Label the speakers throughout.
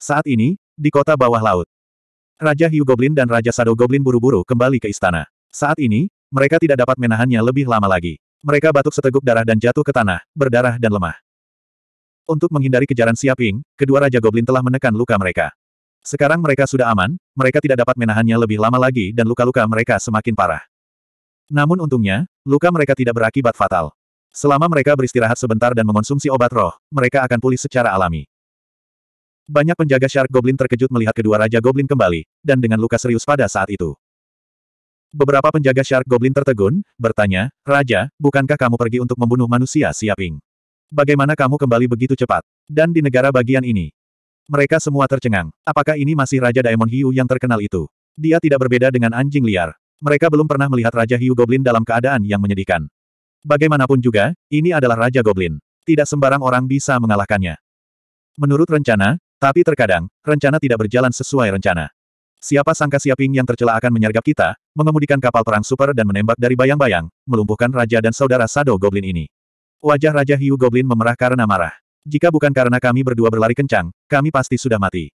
Speaker 1: Saat ini, di kota bawah laut. Raja Hiu Goblin dan Raja sado Goblin buru-buru kembali ke istana. Saat ini, mereka tidak dapat menahannya lebih lama lagi. Mereka batuk seteguk darah dan jatuh ke tanah, berdarah dan lemah. Untuk menghindari kejaran Siaping, kedua Raja Goblin telah menekan luka mereka. Sekarang mereka sudah aman, mereka tidak dapat menahannya lebih lama lagi dan luka-luka mereka semakin parah. Namun untungnya, luka mereka tidak berakibat fatal. Selama mereka beristirahat sebentar dan mengonsumsi obat roh, mereka akan pulih secara alami. Banyak penjaga Shark Goblin terkejut melihat kedua Raja Goblin kembali, dan dengan luka serius pada saat itu. Beberapa penjaga Shark Goblin tertegun, bertanya, Raja, bukankah kamu pergi untuk membunuh manusia siaping? Bagaimana kamu kembali begitu cepat? Dan di negara bagian ini? Mereka semua tercengang. Apakah ini masih Raja Daemon Hiu yang terkenal itu? Dia tidak berbeda dengan anjing liar. Mereka belum pernah melihat Raja Hiu Goblin dalam keadaan yang menyedihkan. Bagaimanapun juga, ini adalah Raja Goblin. Tidak sembarang orang bisa mengalahkannya. Menurut rencana, tapi terkadang, rencana tidak berjalan sesuai rencana. Siapa sangka Siaping yang tercela akan menyergap kita, mengemudikan kapal perang super dan menembak dari bayang-bayang, melumpuhkan raja dan saudara Sado Goblin ini. Wajah Raja Hiu Goblin memerah karena marah. Jika bukan karena kami berdua berlari kencang, kami pasti sudah mati.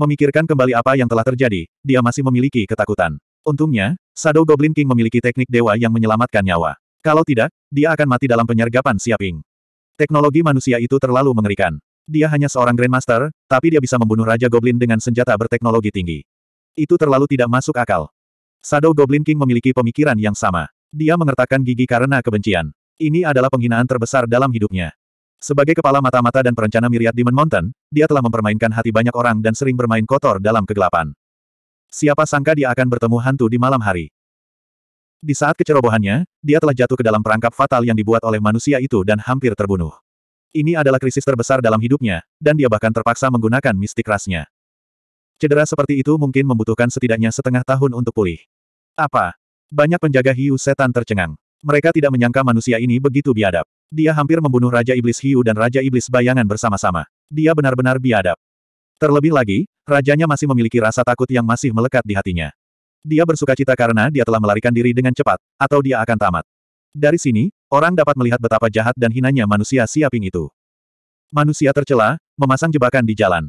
Speaker 1: Memikirkan kembali apa yang telah terjadi, dia masih memiliki ketakutan. Untungnya, Sado Goblin King memiliki teknik dewa yang menyelamatkan nyawa. Kalau tidak, dia akan mati dalam penyergapan Siaping. Teknologi manusia itu terlalu mengerikan. Dia hanya seorang Grandmaster, tapi dia bisa membunuh Raja Goblin dengan senjata berteknologi tinggi. Itu terlalu tidak masuk akal. Shadow Goblin King memiliki pemikiran yang sama. Dia mengertakkan gigi karena kebencian. Ini adalah penghinaan terbesar dalam hidupnya. Sebagai kepala mata-mata dan perencana miriad Demon Mountain, dia telah mempermainkan hati banyak orang dan sering bermain kotor dalam kegelapan. Siapa sangka dia akan bertemu hantu di malam hari. Di saat kecerobohannya, dia telah jatuh ke dalam perangkap fatal yang dibuat oleh manusia itu dan hampir terbunuh. Ini adalah krisis terbesar dalam hidupnya, dan dia bahkan terpaksa menggunakan mistik rasnya. Cedera seperti itu mungkin membutuhkan setidaknya setengah tahun untuk pulih. Apa? Banyak penjaga hiu setan tercengang. Mereka tidak menyangka manusia ini begitu biadab. Dia hampir membunuh Raja Iblis Hiu dan Raja Iblis Bayangan bersama-sama. Dia benar-benar biadab. Terlebih lagi, rajanya masih memiliki rasa takut yang masih melekat di hatinya. Dia bersuka cita karena dia telah melarikan diri dengan cepat, atau dia akan tamat. Dari sini, Orang dapat melihat betapa jahat dan hinanya manusia siaping itu. Manusia tercela, memasang jebakan di jalan.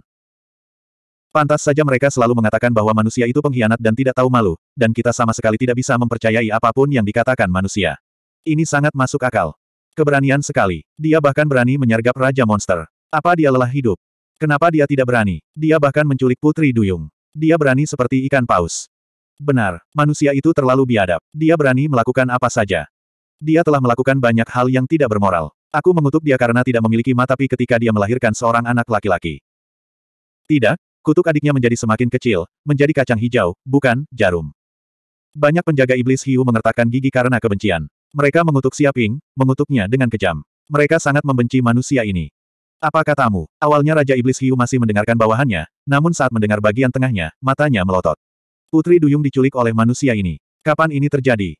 Speaker 1: Pantas saja mereka selalu mengatakan bahwa manusia itu pengkhianat dan tidak tahu malu, dan kita sama sekali tidak bisa mempercayai apapun yang dikatakan manusia. Ini sangat masuk akal. Keberanian sekali. Dia bahkan berani menyergap Raja Monster. Apa dia lelah hidup? Kenapa dia tidak berani? Dia bahkan menculik Putri Duyung. Dia berani seperti ikan paus. Benar, manusia itu terlalu biadab. Dia berani melakukan apa saja. Dia telah melakukan banyak hal yang tidak bermoral. Aku mengutuk dia karena tidak memiliki mata. pi ketika dia melahirkan seorang anak laki-laki. Tidak, kutuk adiknya menjadi semakin kecil, menjadi kacang hijau, bukan, jarum. Banyak penjaga iblis hiu mengertakkan gigi karena kebencian. Mereka mengutuk Siaping, mengutuknya dengan kejam. Mereka sangat membenci manusia ini. Apa katamu? Awalnya Raja Iblis Hiu masih mendengarkan bawahannya, namun saat mendengar bagian tengahnya, matanya melotot. Putri Duyung diculik oleh manusia ini. Kapan ini terjadi?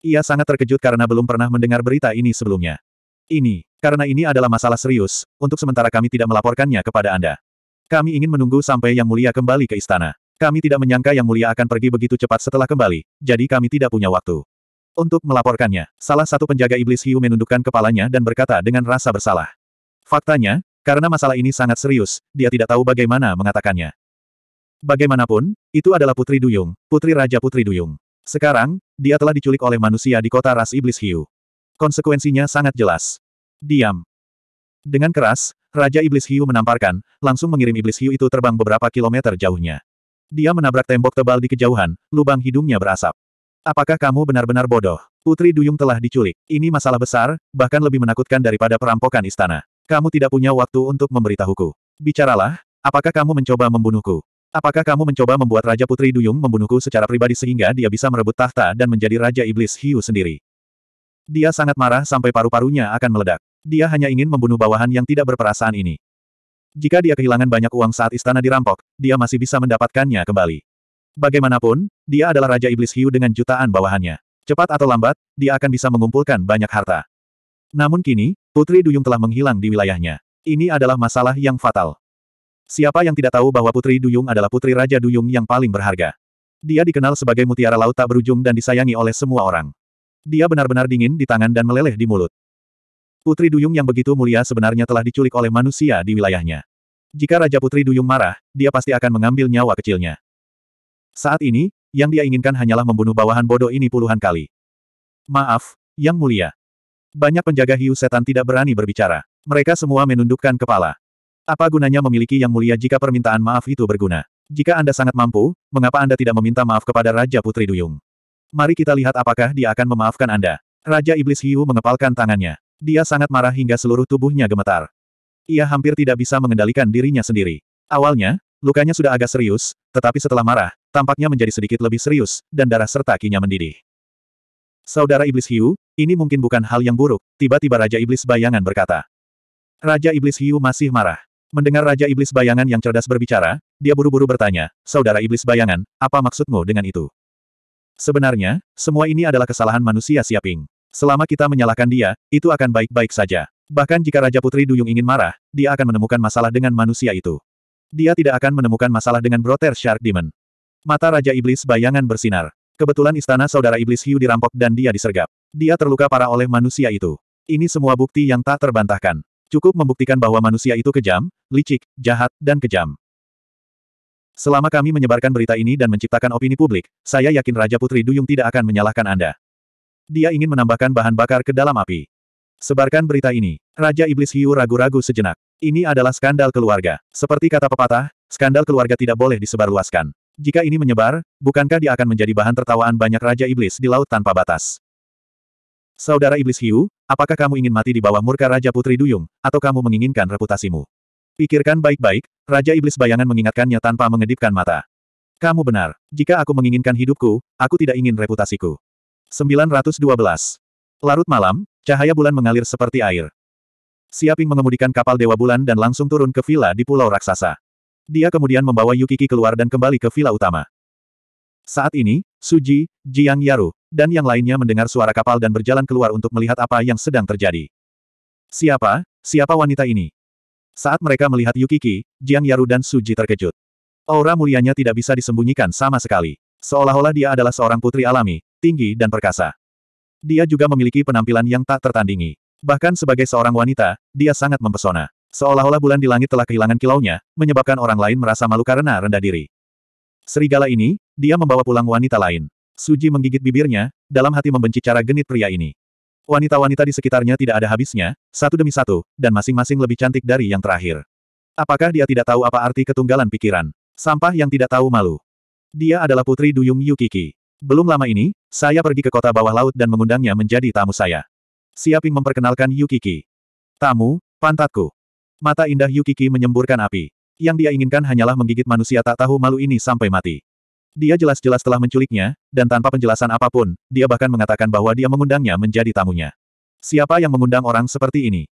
Speaker 1: Ia sangat terkejut karena belum pernah mendengar berita ini sebelumnya. Ini, karena ini adalah masalah serius, untuk sementara kami tidak melaporkannya kepada Anda. Kami ingin menunggu sampai Yang Mulia kembali ke istana. Kami tidak menyangka Yang Mulia akan pergi begitu cepat setelah kembali, jadi kami tidak punya waktu. Untuk melaporkannya, salah satu penjaga iblis hiu menundukkan kepalanya dan berkata dengan rasa bersalah. Faktanya, karena masalah ini sangat serius, dia tidak tahu bagaimana mengatakannya. Bagaimanapun, itu adalah Putri Duyung, Putri Raja Putri Duyung. Sekarang, dia telah diculik oleh manusia di kota ras iblis hiu. Konsekuensinya sangat jelas. Diam. Dengan keras, Raja Iblis Hiu menamparkan, langsung mengirim Iblis Hiu itu terbang beberapa kilometer jauhnya. Dia menabrak tembok tebal di kejauhan, lubang hidungnya berasap. Apakah kamu benar-benar bodoh? Putri Duyung telah diculik. Ini masalah besar, bahkan lebih menakutkan daripada perampokan istana. Kamu tidak punya waktu untuk memberitahuku. Bicaralah, apakah kamu mencoba membunuhku? Apakah kamu mencoba membuat Raja Putri Duyung membunuhku secara pribadi sehingga dia bisa merebut tahta dan menjadi Raja Iblis Hiu sendiri? Dia sangat marah sampai paru-parunya akan meledak. Dia hanya ingin membunuh bawahan yang tidak berperasaan ini. Jika dia kehilangan banyak uang saat istana dirampok, dia masih bisa mendapatkannya kembali. Bagaimanapun, dia adalah Raja Iblis Hiu dengan jutaan bawahannya. Cepat atau lambat, dia akan bisa mengumpulkan banyak harta. Namun kini, Putri Duyung telah menghilang di wilayahnya. Ini adalah masalah yang fatal. Siapa yang tidak tahu bahwa Putri Duyung adalah putri Raja Duyung yang paling berharga. Dia dikenal sebagai mutiara laut tak berujung dan disayangi oleh semua orang. Dia benar-benar dingin di tangan dan meleleh di mulut. Putri Duyung yang begitu mulia sebenarnya telah diculik oleh manusia di wilayahnya. Jika Raja Putri Duyung marah, dia pasti akan mengambil nyawa kecilnya. Saat ini, yang dia inginkan hanyalah membunuh bawahan bodoh ini puluhan kali. Maaf, Yang Mulia. Banyak penjaga hiu setan tidak berani berbicara. Mereka semua menundukkan kepala. Apa gunanya memiliki yang mulia jika permintaan maaf itu berguna? Jika Anda sangat mampu, mengapa Anda tidak meminta maaf kepada Raja Putri Duyung? Mari kita lihat apakah dia akan memaafkan Anda. Raja Iblis Hiu mengepalkan tangannya. Dia sangat marah hingga seluruh tubuhnya gemetar. Ia hampir tidak bisa mengendalikan dirinya sendiri. Awalnya, lukanya sudah agak serius, tetapi setelah marah, tampaknya menjadi sedikit lebih serius, dan darah serta kinya mendidih. Saudara Iblis Hiu, ini mungkin bukan hal yang buruk, tiba-tiba Raja Iblis Bayangan berkata. Raja Iblis Hiu masih marah. Mendengar Raja Iblis Bayangan yang cerdas berbicara, dia buru-buru bertanya, Saudara Iblis Bayangan, apa maksudmu dengan itu? Sebenarnya, semua ini adalah kesalahan manusia Siaping. Selama kita menyalahkan dia, itu akan baik-baik saja. Bahkan jika Raja Putri Duyung ingin marah, dia akan menemukan masalah dengan manusia itu. Dia tidak akan menemukan masalah dengan Brother Shark Demon. Mata Raja Iblis Bayangan bersinar. Kebetulan istana saudara iblis Hiu dirampok dan dia disergap. Dia terluka parah oleh manusia itu. Ini semua bukti yang tak terbantahkan. Cukup membuktikan bahwa manusia itu kejam, licik, jahat, dan kejam. Selama kami menyebarkan berita ini dan menciptakan opini publik, saya yakin Raja Putri Duyung tidak akan menyalahkan Anda. Dia ingin menambahkan bahan bakar ke dalam api. Sebarkan berita ini. Raja Iblis Hiu ragu-ragu sejenak. Ini adalah skandal keluarga. Seperti kata pepatah, skandal keluarga tidak boleh disebarluaskan. Jika ini menyebar, bukankah dia akan menjadi bahan tertawaan banyak Raja Iblis di laut tanpa batas? Saudara Iblis Hiu, apakah kamu ingin mati di bawah murka Raja Putri Duyung, atau kamu menginginkan reputasimu? Pikirkan baik-baik, Raja Iblis Bayangan mengingatkannya tanpa mengedipkan mata. Kamu benar. Jika aku menginginkan hidupku, aku tidak ingin reputasiku. 912. Larut malam, cahaya bulan mengalir seperti air. Siaping mengemudikan kapal Dewa Bulan dan langsung turun ke villa di Pulau Raksasa. Dia kemudian membawa Yukiki keluar dan kembali ke villa utama. Saat ini, Suji, Jiang Yaru, dan yang lainnya mendengar suara kapal dan berjalan keluar untuk melihat apa yang sedang terjadi. Siapa, siapa wanita ini? Saat mereka melihat Yukiki, Jiang Yaru dan Suji terkejut. Aura mulianya tidak bisa disembunyikan sama sekali. Seolah-olah dia adalah seorang putri alami, tinggi dan perkasa. Dia juga memiliki penampilan yang tak tertandingi. Bahkan sebagai seorang wanita, dia sangat mempesona. Seolah-olah bulan di langit telah kehilangan kilaunya, menyebabkan orang lain merasa malu karena rendah diri. Serigala ini, dia membawa pulang wanita lain. Suji menggigit bibirnya, dalam hati membenci cara genit pria ini. Wanita-wanita di sekitarnya tidak ada habisnya, satu demi satu, dan masing-masing lebih cantik dari yang terakhir. Apakah dia tidak tahu apa arti ketunggalan pikiran? Sampah yang tidak tahu malu. Dia adalah putri duyung Yukiki. Belum lama ini, saya pergi ke kota bawah laut dan mengundangnya menjadi tamu saya. Siaping memperkenalkan Yukiki. Tamu, pantatku. Mata indah Yukiki menyemburkan api. Yang dia inginkan hanyalah menggigit manusia tak tahu malu ini sampai mati. Dia jelas-jelas telah menculiknya, dan tanpa penjelasan apapun, dia bahkan mengatakan bahwa dia mengundangnya menjadi tamunya. Siapa yang mengundang orang seperti ini?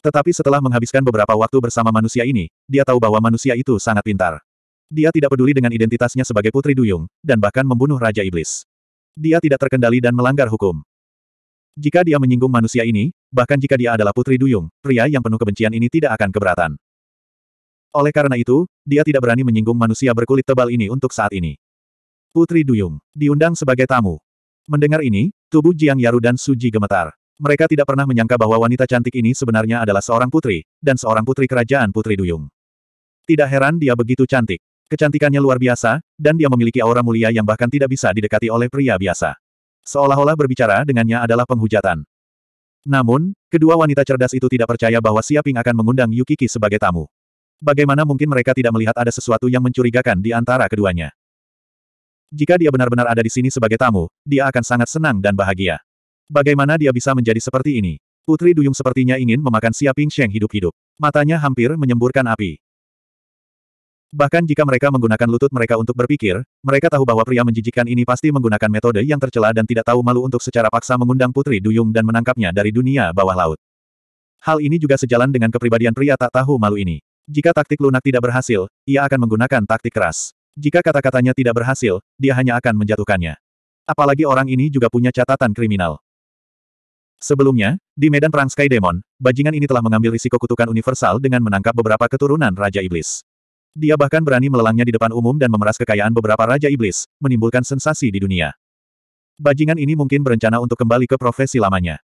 Speaker 1: Tetapi setelah menghabiskan beberapa waktu bersama manusia ini, dia tahu bahwa manusia itu sangat pintar. Dia tidak peduli dengan identitasnya sebagai Putri Duyung, dan bahkan membunuh Raja Iblis. Dia tidak terkendali dan melanggar hukum. Jika dia menyinggung manusia ini, bahkan jika dia adalah Putri Duyung, pria yang penuh kebencian ini tidak akan keberatan. Oleh karena itu, dia tidak berani menyinggung manusia berkulit tebal ini untuk saat ini. Putri Duyung, diundang sebagai tamu. Mendengar ini, tubuh Jiang Yaru dan Suji gemetar. Mereka tidak pernah menyangka bahwa wanita cantik ini sebenarnya adalah seorang putri, dan seorang putri kerajaan Putri Duyung. Tidak heran dia begitu cantik. Kecantikannya luar biasa, dan dia memiliki aura mulia yang bahkan tidak bisa didekati oleh pria biasa. Seolah-olah berbicara dengannya adalah penghujatan. Namun, kedua wanita cerdas itu tidak percaya bahwa Siaping akan mengundang Yukiki sebagai tamu. Bagaimana mungkin mereka tidak melihat ada sesuatu yang mencurigakan di antara keduanya? Jika dia benar-benar ada di sini sebagai tamu, dia akan sangat senang dan bahagia. Bagaimana dia bisa menjadi seperti ini? Putri Duyung sepertinya ingin memakan Xia Ping Sheng hidup-hidup. Matanya hampir menyemburkan api. Bahkan jika mereka menggunakan lutut mereka untuk berpikir, mereka tahu bahwa pria menjijikan ini pasti menggunakan metode yang tercela dan tidak tahu malu untuk secara paksa mengundang Putri Duyung dan menangkapnya dari dunia bawah laut. Hal ini juga sejalan dengan kepribadian pria tak tahu malu ini. Jika taktik lunak tidak berhasil, ia akan menggunakan taktik keras. Jika kata-katanya tidak berhasil, dia hanya akan menjatuhkannya. Apalagi orang ini juga punya catatan kriminal. Sebelumnya, di medan perang Sky Demon, bajingan ini telah mengambil risiko kutukan universal dengan menangkap beberapa keturunan Raja Iblis. Dia bahkan berani melelangnya di depan umum dan memeras kekayaan beberapa Raja Iblis, menimbulkan sensasi di dunia. Bajingan ini mungkin berencana untuk kembali ke profesi lamanya.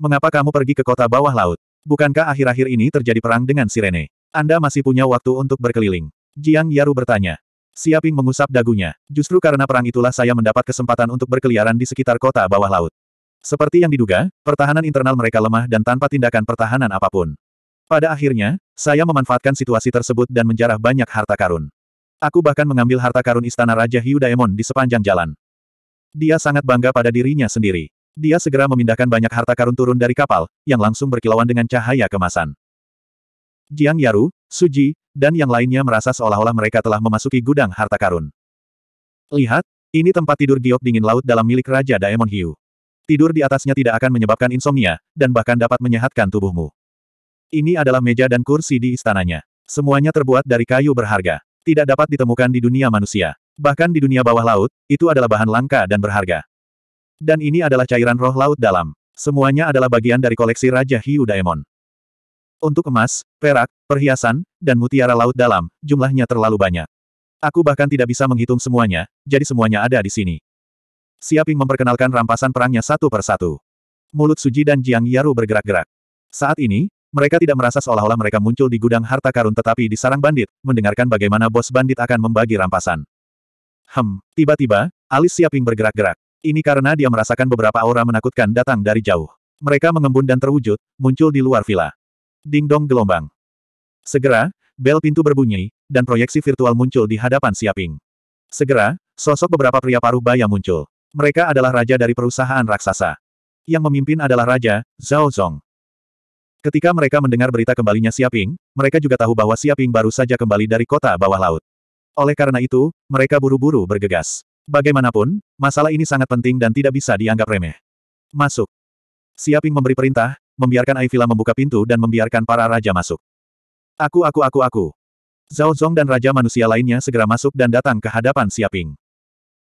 Speaker 1: Mengapa kamu pergi ke kota bawah laut? Bukankah akhir-akhir ini terjadi perang dengan Sirene? Anda masih punya waktu untuk berkeliling. Jiang Yaru bertanya. Siaping mengusap dagunya. Justru karena perang itulah saya mendapat kesempatan untuk berkeliaran di sekitar kota bawah laut. Seperti yang diduga, pertahanan internal mereka lemah dan tanpa tindakan pertahanan apapun. Pada akhirnya, saya memanfaatkan situasi tersebut dan menjarah banyak harta karun. Aku bahkan mengambil harta karun istana Raja Hiu Daemon di sepanjang jalan. Dia sangat bangga pada dirinya sendiri. Dia segera memindahkan banyak harta karun turun dari kapal, yang langsung berkilauan dengan cahaya kemasan. Jiang Yaru, Suji, dan yang lainnya merasa seolah-olah mereka telah memasuki gudang harta karun. Lihat, ini tempat tidur giok dingin laut dalam milik Raja Daemon Hiu. Tidur di atasnya tidak akan menyebabkan insomnia, dan bahkan dapat menyehatkan tubuhmu. Ini adalah meja dan kursi di istananya. Semuanya terbuat dari kayu berharga. Tidak dapat ditemukan di dunia manusia. Bahkan di dunia bawah laut, itu adalah bahan langka dan berharga. Dan ini adalah cairan roh laut dalam. Semuanya adalah bagian dari koleksi Raja Hiu Daemon. Untuk emas, perak, perhiasan, dan mutiara laut dalam, jumlahnya terlalu banyak. Aku bahkan tidak bisa menghitung semuanya, jadi semuanya ada di sini. Siaping memperkenalkan rampasan perangnya satu per satu. Mulut Suji dan Jiang Yaru bergerak-gerak. Saat ini, mereka tidak merasa seolah-olah mereka muncul di gudang harta karun tetapi di sarang bandit, mendengarkan bagaimana bos bandit akan membagi rampasan. Hem, tiba-tiba, alis Siaping bergerak-gerak. Ini karena dia merasakan beberapa aura menakutkan datang dari jauh. Mereka mengembun dan terwujud, muncul di luar villa. Dingdong gelombang. Segera, bel pintu berbunyi, dan proyeksi virtual muncul di hadapan Siaping. Segera, sosok beberapa pria paruh baya muncul. Mereka adalah raja dari perusahaan raksasa. Yang memimpin adalah Raja, Zhao Zong. Ketika mereka mendengar berita kembalinya Siaping, mereka juga tahu bahwa Siaping baru saja kembali dari kota bawah laut. Oleh karena itu, mereka buru-buru bergegas. Bagaimanapun, masalah ini sangat penting dan tidak bisa dianggap remeh. Masuk. Siaping memberi perintah, membiarkan Aivila membuka pintu dan membiarkan para raja masuk. Aku aku aku aku. Zhao Zong dan raja manusia lainnya segera masuk dan datang ke hadapan Siaping.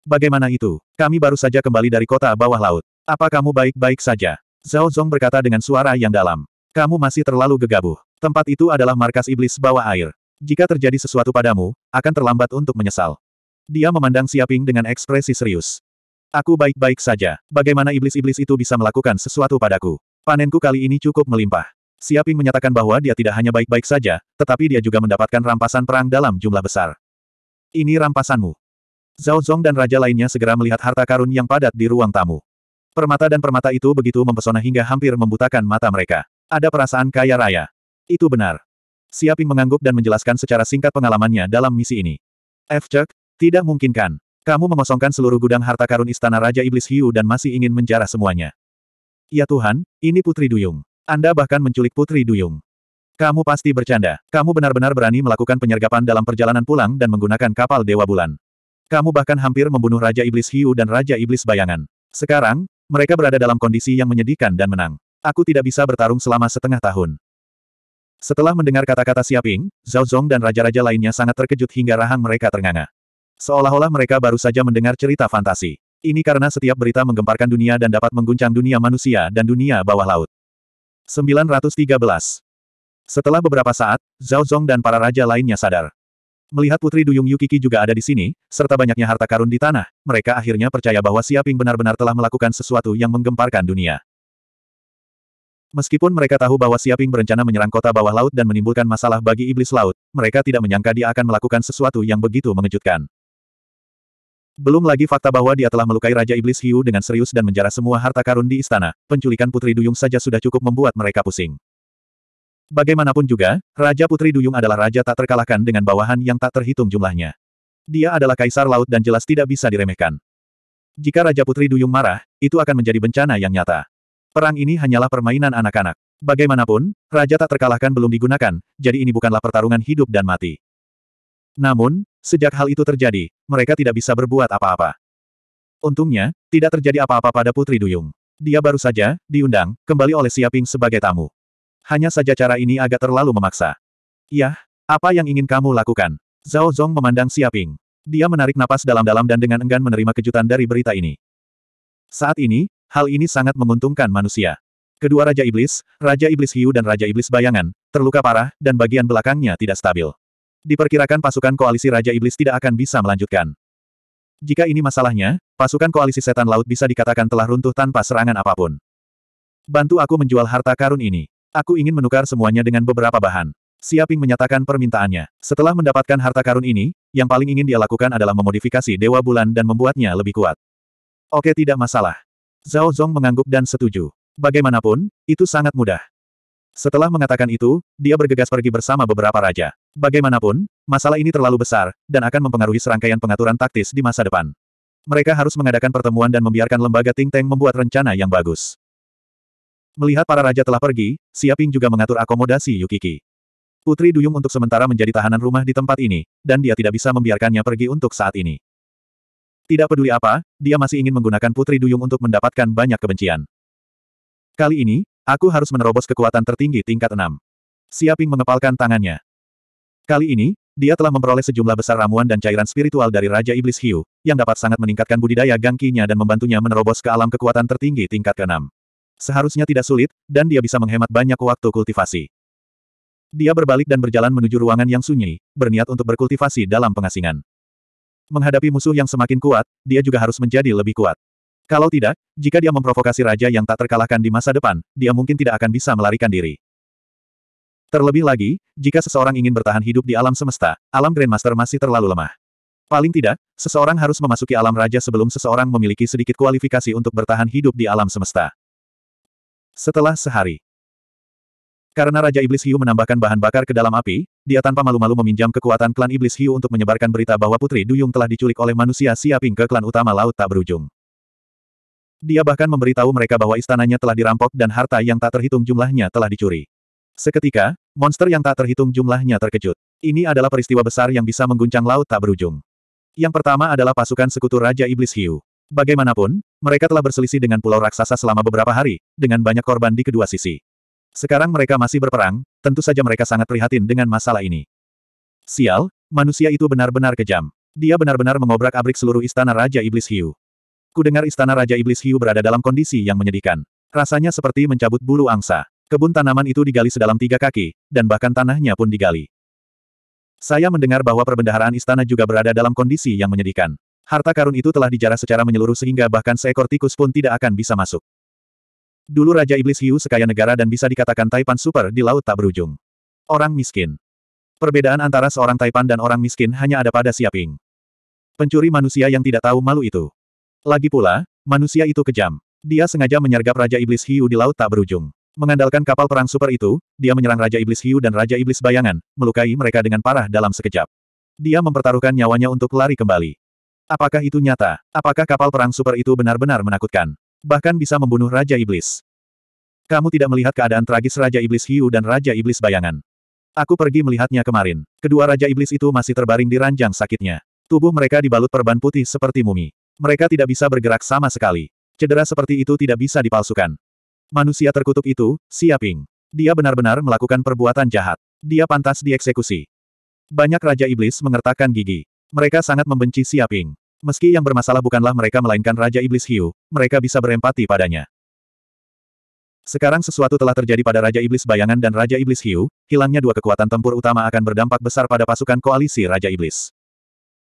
Speaker 1: Bagaimana itu? Kami baru saja kembali dari kota bawah laut. Apa kamu baik-baik saja? Zhao Zong berkata dengan suara yang dalam. Kamu masih terlalu gegabah. Tempat itu adalah markas iblis bawah air. Jika terjadi sesuatu padamu, akan terlambat untuk menyesal. Dia memandang Siaping dengan ekspresi serius. Aku baik-baik saja. Bagaimana iblis-iblis itu bisa melakukan sesuatu padaku? Panenku kali ini cukup melimpah. Siaping menyatakan bahwa dia tidak hanya baik-baik saja, tetapi dia juga mendapatkan rampasan perang dalam jumlah besar. Ini rampasanmu. Zhao Zong dan raja lainnya segera melihat harta karun yang padat di ruang tamu. Permata dan permata itu begitu mempesona hingga hampir membutakan mata mereka. Ada perasaan kaya raya. Itu benar. Siaping mengangguk dan menjelaskan secara singkat pengalamannya dalam misi ini. F. Chuck, tidak mungkin Kamu mengosongkan seluruh gudang harta karun istana Raja Iblis Hiu dan masih ingin menjarah semuanya. Ya Tuhan, ini Putri Duyung. Anda bahkan menculik Putri Duyung. Kamu pasti bercanda. Kamu benar-benar berani melakukan penyergapan dalam perjalanan pulang dan menggunakan kapal Dewa Bulan. Kamu bahkan hampir membunuh Raja Iblis Hiu dan Raja Iblis Bayangan. Sekarang, mereka berada dalam kondisi yang menyedihkan dan menang. Aku tidak bisa bertarung selama setengah tahun. Setelah mendengar kata-kata Siaping, Zhao Zong dan raja-raja lainnya sangat terkejut hingga rahang mereka ternganga. Seolah-olah mereka baru saja mendengar cerita fantasi. Ini karena setiap berita menggemparkan dunia dan dapat mengguncang dunia manusia dan dunia bawah laut. 913. Setelah beberapa saat, Zhao Zong dan para raja lainnya sadar. Melihat Putri Duyung Yukiki juga ada di sini, serta banyaknya harta karun di tanah, mereka akhirnya percaya bahwa Siaping benar-benar telah melakukan sesuatu yang menggemparkan dunia. Meskipun mereka tahu bahwa Siaping berencana menyerang kota bawah laut dan menimbulkan masalah bagi iblis laut, mereka tidak menyangka dia akan melakukan sesuatu yang begitu mengejutkan. Belum lagi fakta bahwa dia telah melukai Raja Iblis Hiu dengan serius dan menjara semua harta karun di istana, penculikan Putri Duyung saja sudah cukup membuat mereka pusing. Bagaimanapun juga, Raja Putri Duyung adalah raja tak terkalahkan dengan bawahan yang tak terhitung jumlahnya. Dia adalah kaisar laut dan jelas tidak bisa diremehkan. Jika Raja Putri Duyung marah, itu akan menjadi bencana yang nyata. Perang ini hanyalah permainan anak-anak. Bagaimanapun, Raja tak terkalahkan belum digunakan, jadi ini bukanlah pertarungan hidup dan mati. Namun, Sejak hal itu terjadi, mereka tidak bisa berbuat apa-apa. Untungnya, tidak terjadi apa-apa pada Putri Duyung. Dia baru saja, diundang, kembali oleh Siaping sebagai tamu. Hanya saja cara ini agak terlalu memaksa. Yah, apa yang ingin kamu lakukan? Zhao Zong memandang Siaping. Dia menarik napas dalam-dalam dan dengan enggan menerima kejutan dari berita ini. Saat ini, hal ini sangat menguntungkan manusia. Kedua Raja Iblis, Raja Iblis Hiu dan Raja Iblis Bayangan, terluka parah, dan bagian belakangnya tidak stabil. Diperkirakan pasukan koalisi Raja Iblis tidak akan bisa melanjutkan. Jika ini masalahnya, pasukan koalisi setan laut bisa dikatakan telah runtuh tanpa serangan apapun. Bantu aku menjual harta karun ini. Aku ingin menukar semuanya dengan beberapa bahan. Siaping menyatakan permintaannya. Setelah mendapatkan harta karun ini, yang paling ingin dia lakukan adalah memodifikasi Dewa Bulan dan membuatnya lebih kuat. Oke tidak masalah. Zhao Zong mengangguk dan setuju. Bagaimanapun, itu sangat mudah. Setelah mengatakan itu, dia bergegas pergi bersama beberapa raja. Bagaimanapun, masalah ini terlalu besar, dan akan mempengaruhi serangkaian pengaturan taktis di masa depan. Mereka harus mengadakan pertemuan dan membiarkan lembaga Ting-Ting membuat rencana yang bagus. Melihat para raja telah pergi, Siaping juga mengatur akomodasi Yukiki. Putri Duyung untuk sementara menjadi tahanan rumah di tempat ini, dan dia tidak bisa membiarkannya pergi untuk saat ini. Tidak peduli apa, dia masih ingin menggunakan Putri Duyung untuk mendapatkan banyak kebencian. Kali ini, Aku harus menerobos kekuatan tertinggi tingkat 6. Siaping mengepalkan tangannya. Kali ini, dia telah memperoleh sejumlah besar ramuan dan cairan spiritual dari Raja Iblis Hiu, yang dapat sangat meningkatkan budidaya gangkinya dan membantunya menerobos ke alam kekuatan tertinggi tingkat ke-6. Seharusnya tidak sulit, dan dia bisa menghemat banyak waktu kultivasi. Dia berbalik dan berjalan menuju ruangan yang sunyi, berniat untuk berkultivasi dalam pengasingan. Menghadapi musuh yang semakin kuat, dia juga harus menjadi lebih kuat. Kalau tidak, jika dia memprovokasi raja yang tak terkalahkan di masa depan, dia mungkin tidak akan bisa melarikan diri. Terlebih lagi, jika seseorang ingin bertahan hidup di alam semesta, alam Grandmaster masih terlalu lemah. Paling tidak, seseorang harus memasuki alam raja sebelum seseorang memiliki sedikit kualifikasi untuk bertahan hidup di alam semesta. Setelah sehari, karena Raja Iblis Hiu menambahkan bahan bakar ke dalam api, dia tanpa malu-malu meminjam kekuatan klan Iblis Hiu untuk menyebarkan berita bahwa Putri Duyung telah diculik oleh manusia Siaping ke klan utama laut tak berujung. Dia bahkan memberitahu mereka bahwa istananya telah dirampok dan harta yang tak terhitung jumlahnya telah dicuri. Seketika, monster yang tak terhitung jumlahnya terkejut. Ini adalah peristiwa besar yang bisa mengguncang laut tak berujung. Yang pertama adalah pasukan sekutu Raja Iblis Hiu. Bagaimanapun, mereka telah berselisih dengan pulau raksasa selama beberapa hari, dengan banyak korban di kedua sisi. Sekarang mereka masih berperang, tentu saja mereka sangat prihatin dengan masalah ini. Sial, manusia itu benar-benar kejam. Dia benar-benar mengobrak-abrik seluruh istana Raja Iblis Hiu. Ku dengar istana Raja Iblis Hiu berada dalam kondisi yang menyedihkan. Rasanya seperti mencabut bulu angsa. Kebun tanaman itu digali sedalam tiga kaki, dan bahkan tanahnya pun digali. Saya mendengar bahwa perbendaharaan istana juga berada dalam kondisi yang menyedihkan. Harta karun itu telah dijarah secara menyeluruh sehingga bahkan seekor tikus pun tidak akan bisa masuk. Dulu Raja Iblis Hiu sekaya negara dan bisa dikatakan Taipan super di laut tak berujung. Orang miskin. Perbedaan antara seorang Taipan dan orang miskin hanya ada pada Siaping. Pencuri manusia yang tidak tahu malu itu. Lagi pula, manusia itu kejam. Dia sengaja menyergap Raja Iblis Hiu di laut tak berujung. Mengandalkan kapal perang super itu, dia menyerang Raja Iblis Hiu dan Raja Iblis Bayangan, melukai mereka dengan parah dalam sekejap. Dia mempertaruhkan nyawanya untuk lari kembali. Apakah itu nyata? Apakah kapal perang super itu benar-benar menakutkan? Bahkan bisa membunuh Raja Iblis. Kamu tidak melihat keadaan tragis Raja Iblis Hiu dan Raja Iblis Bayangan. Aku pergi melihatnya kemarin. Kedua Raja Iblis itu masih terbaring di ranjang sakitnya. Tubuh mereka dibalut perban putih seperti mumi. Mereka tidak bisa bergerak sama sekali. Cedera seperti itu tidak bisa dipalsukan. Manusia terkutuk itu, Siaping. Dia benar-benar melakukan perbuatan jahat. Dia pantas dieksekusi. Banyak Raja Iblis mengertakkan gigi. Mereka sangat membenci Siaping. Meski yang bermasalah bukanlah mereka melainkan Raja Iblis Hiu, mereka bisa berempati padanya. Sekarang sesuatu telah terjadi pada Raja Iblis Bayangan dan Raja Iblis Hiu, hilangnya dua kekuatan tempur utama akan berdampak besar pada pasukan koalisi Raja Iblis.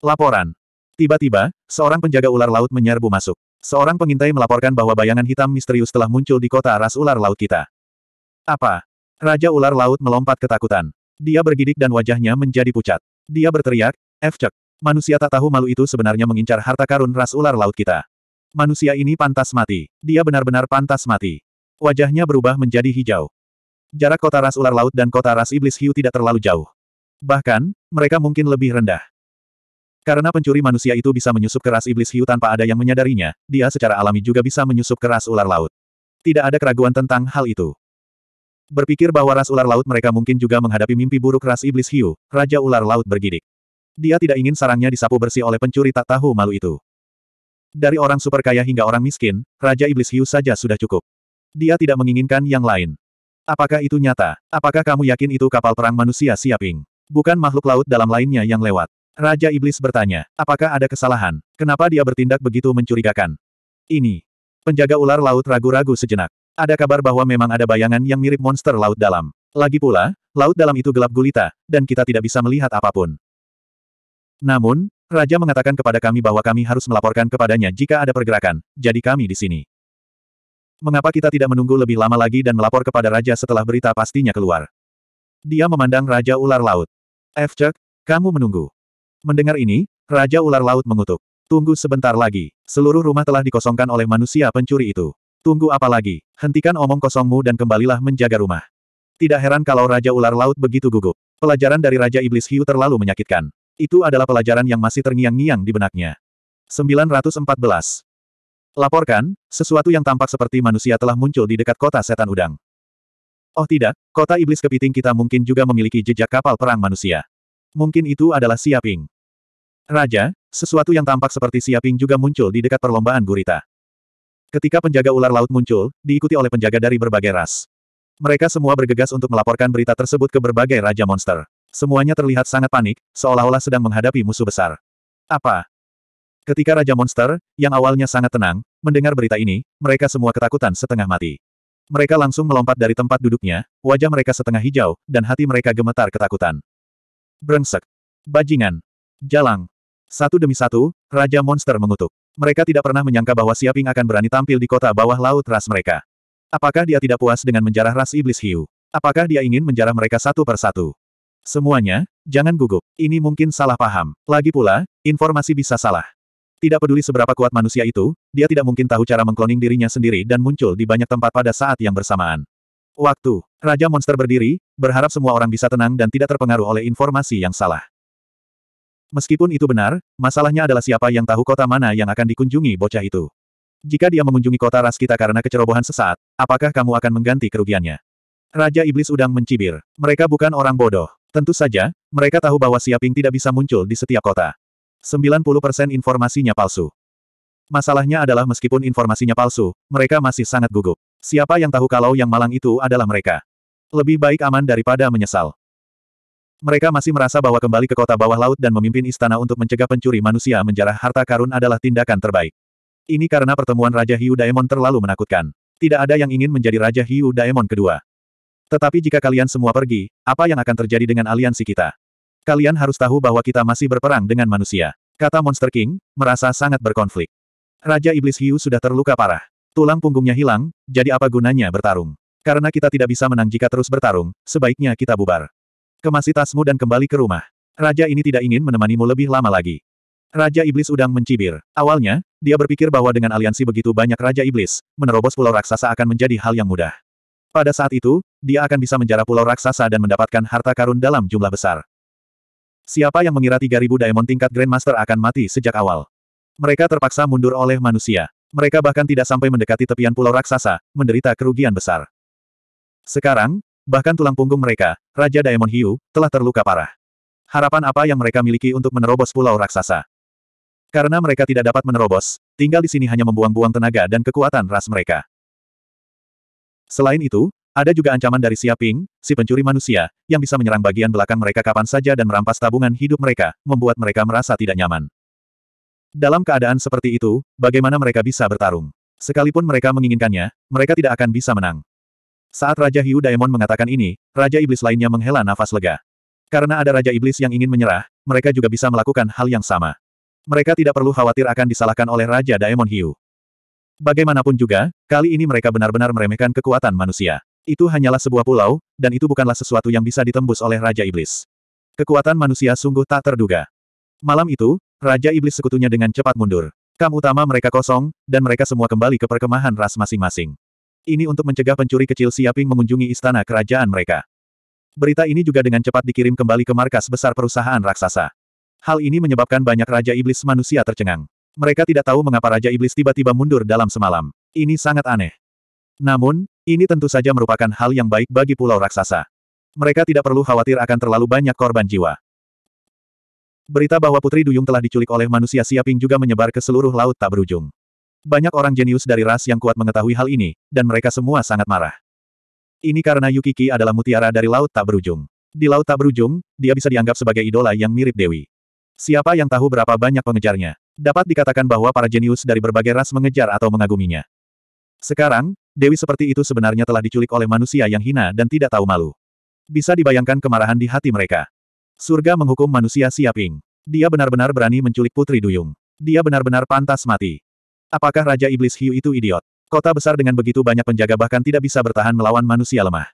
Speaker 1: Laporan Tiba-tiba, seorang penjaga ular laut menyerbu masuk. Seorang pengintai melaporkan bahwa bayangan hitam misterius telah muncul di kota ras ular laut kita. Apa? Raja ular laut melompat ketakutan. Dia bergidik dan wajahnya menjadi pucat. Dia berteriak, Efcek. Manusia tak tahu malu itu sebenarnya mengincar harta karun ras ular laut kita. Manusia ini pantas mati. Dia benar-benar pantas mati. Wajahnya berubah menjadi hijau. Jarak kota ras ular laut dan kota ras iblis hiu tidak terlalu jauh. Bahkan, mereka mungkin lebih rendah. Karena pencuri manusia itu bisa menyusup keras iblis hiu tanpa ada yang menyadarinya, dia secara alami juga bisa menyusup keras ular laut. Tidak ada keraguan tentang hal itu. Berpikir bahwa ras ular laut mereka mungkin juga menghadapi mimpi buruk ras iblis hiu, Raja Ular Laut bergidik. Dia tidak ingin sarangnya disapu bersih oleh pencuri tak tahu malu itu. Dari orang super kaya hingga orang miskin, Raja Iblis Hiu saja sudah cukup. Dia tidak menginginkan yang lain. Apakah itu nyata? Apakah kamu yakin itu kapal perang manusia Siaping? Bukan makhluk laut dalam lainnya yang lewat. Raja Iblis bertanya, apakah ada kesalahan? Kenapa dia bertindak begitu mencurigakan? Ini. Penjaga ular laut ragu-ragu sejenak. Ada kabar bahwa memang ada bayangan yang mirip monster laut dalam. Lagi pula, laut dalam itu gelap gulita, dan kita tidak bisa melihat apapun. Namun, Raja mengatakan kepada kami bahwa kami harus melaporkan kepadanya jika ada pergerakan, jadi kami di sini. Mengapa kita tidak menunggu lebih lama lagi dan melapor kepada Raja setelah berita pastinya keluar? Dia memandang Raja Ular Laut. Efcek, kamu menunggu. Mendengar ini, Raja Ular Laut mengutuk. Tunggu sebentar lagi. Seluruh rumah telah dikosongkan oleh manusia pencuri itu. Tunggu apa lagi? Hentikan omong kosongmu dan kembalilah menjaga rumah. Tidak heran kalau Raja Ular Laut begitu gugup. Pelajaran dari Raja Iblis Hiu terlalu menyakitkan. Itu adalah pelajaran yang masih terngiang-ngiang di benaknya. 914. Laporkan, sesuatu yang tampak seperti manusia telah muncul di dekat kota setan udang. Oh tidak, kota iblis kepiting kita mungkin juga memiliki jejak kapal perang manusia. Mungkin itu adalah Siaping. Raja, sesuatu yang tampak seperti Siaping juga muncul di dekat perlombaan gurita. Ketika penjaga ular laut muncul, diikuti oleh penjaga dari berbagai ras. Mereka semua bergegas untuk melaporkan berita tersebut ke berbagai raja monster. Semuanya terlihat sangat panik, seolah-olah sedang menghadapi musuh besar. Apa? Ketika raja monster, yang awalnya sangat tenang, mendengar berita ini, mereka semua ketakutan setengah mati. Mereka langsung melompat dari tempat duduknya, wajah mereka setengah hijau, dan hati mereka gemetar ketakutan. Brengsek. Bajingan. Jalang. Satu demi satu, Raja Monster mengutuk. Mereka tidak pernah menyangka bahwa Siaping akan berani tampil di kota bawah laut ras mereka. Apakah dia tidak puas dengan menjarah ras iblis hiu? Apakah dia ingin menjarah mereka satu per satu? Semuanya, jangan gugup. Ini mungkin salah paham. Lagi pula, informasi bisa salah. Tidak peduli seberapa kuat manusia itu, dia tidak mungkin tahu cara mengkloning dirinya sendiri dan muncul di banyak tempat pada saat yang bersamaan. Waktu. Raja monster berdiri, berharap semua orang bisa tenang dan tidak terpengaruh oleh informasi yang salah. Meskipun itu benar, masalahnya adalah siapa yang tahu kota mana yang akan dikunjungi bocah itu. Jika dia mengunjungi kota ras kita karena kecerobohan sesaat, apakah kamu akan mengganti kerugiannya? Raja Iblis Udang mencibir. Mereka bukan orang bodoh. Tentu saja, mereka tahu bahwa Siaping tidak bisa muncul di setiap kota. 90% informasinya palsu. Masalahnya adalah meskipun informasinya palsu, mereka masih sangat gugup. Siapa yang tahu kalau yang malang itu adalah mereka? Lebih baik aman daripada menyesal. Mereka masih merasa bahwa kembali ke kota bawah laut dan memimpin istana untuk mencegah pencuri manusia menjarah harta karun adalah tindakan terbaik. Ini karena pertemuan Raja Hiu Daemon terlalu menakutkan. Tidak ada yang ingin menjadi Raja Hiu Daemon kedua. Tetapi jika kalian semua pergi, apa yang akan terjadi dengan aliansi kita? Kalian harus tahu bahwa kita masih berperang dengan manusia. Kata Monster King, merasa sangat berkonflik. Raja Iblis Hiu sudah terluka parah. Tulang punggungnya hilang, jadi apa gunanya bertarung? Karena kita tidak bisa menang jika terus bertarung, sebaiknya kita bubar. Kemasi tasmu dan kembali ke rumah. Raja ini tidak ingin menemanimu lebih lama lagi. Raja Iblis Udang mencibir. Awalnya, dia berpikir bahwa dengan aliansi begitu banyak Raja Iblis, menerobos pulau raksasa akan menjadi hal yang mudah. Pada saat itu, dia akan bisa menjarah pulau raksasa dan mendapatkan harta karun dalam jumlah besar. Siapa yang mengira 3000 diamond tingkat Grandmaster akan mati sejak awal? Mereka terpaksa mundur oleh manusia. Mereka bahkan tidak sampai mendekati tepian pulau raksasa, menderita kerugian besar. Sekarang, bahkan tulang punggung mereka, Raja Daemon Hiu, telah terluka parah. Harapan apa yang mereka miliki untuk menerobos pulau raksasa? Karena mereka tidak dapat menerobos, tinggal di sini hanya membuang-buang tenaga dan kekuatan ras mereka. Selain itu, ada juga ancaman dari Siaping, si pencuri manusia, yang bisa menyerang bagian belakang mereka kapan saja dan merampas tabungan hidup mereka, membuat mereka merasa tidak nyaman. Dalam keadaan seperti itu, bagaimana mereka bisa bertarung? Sekalipun mereka menginginkannya, mereka tidak akan bisa menang. Saat Raja Hiu Daemon mengatakan ini, Raja Iblis lainnya menghela nafas lega. Karena ada Raja Iblis yang ingin menyerah, mereka juga bisa melakukan hal yang sama. Mereka tidak perlu khawatir akan disalahkan oleh Raja Daemon Hiu. Bagaimanapun juga, kali ini mereka benar-benar meremehkan kekuatan manusia. Itu hanyalah sebuah pulau, dan itu bukanlah sesuatu yang bisa ditembus oleh Raja Iblis. Kekuatan manusia sungguh tak terduga. Malam itu, Raja Iblis sekutunya dengan cepat mundur. Kam utama mereka kosong, dan mereka semua kembali ke perkemahan ras masing-masing. Ini untuk mencegah pencuri kecil Siaping mengunjungi istana kerajaan mereka. Berita ini juga dengan cepat dikirim kembali ke markas besar perusahaan raksasa. Hal ini menyebabkan banyak Raja Iblis manusia tercengang. Mereka tidak tahu mengapa Raja Iblis tiba-tiba mundur dalam semalam. Ini sangat aneh. Namun, ini tentu saja merupakan hal yang baik bagi pulau raksasa. Mereka tidak perlu khawatir akan terlalu banyak korban jiwa. Berita bahwa Putri Duyung telah diculik oleh manusia Siaping juga menyebar ke seluruh laut tak berujung. Banyak orang jenius dari ras yang kuat mengetahui hal ini, dan mereka semua sangat marah. Ini karena Yukiki adalah mutiara dari laut tak berujung. Di laut tak berujung, dia bisa dianggap sebagai idola yang mirip Dewi. Siapa yang tahu berapa banyak pengejarnya? Dapat dikatakan bahwa para jenius dari berbagai ras mengejar atau mengaguminya. Sekarang, Dewi seperti itu sebenarnya telah diculik oleh manusia yang hina dan tidak tahu malu. Bisa dibayangkan kemarahan di hati mereka. Surga menghukum manusia Siaping. Dia benar-benar berani menculik Putri Duyung. Dia benar-benar pantas mati. Apakah Raja Iblis Hiu itu idiot? Kota besar dengan begitu banyak penjaga bahkan tidak bisa bertahan melawan manusia lemah.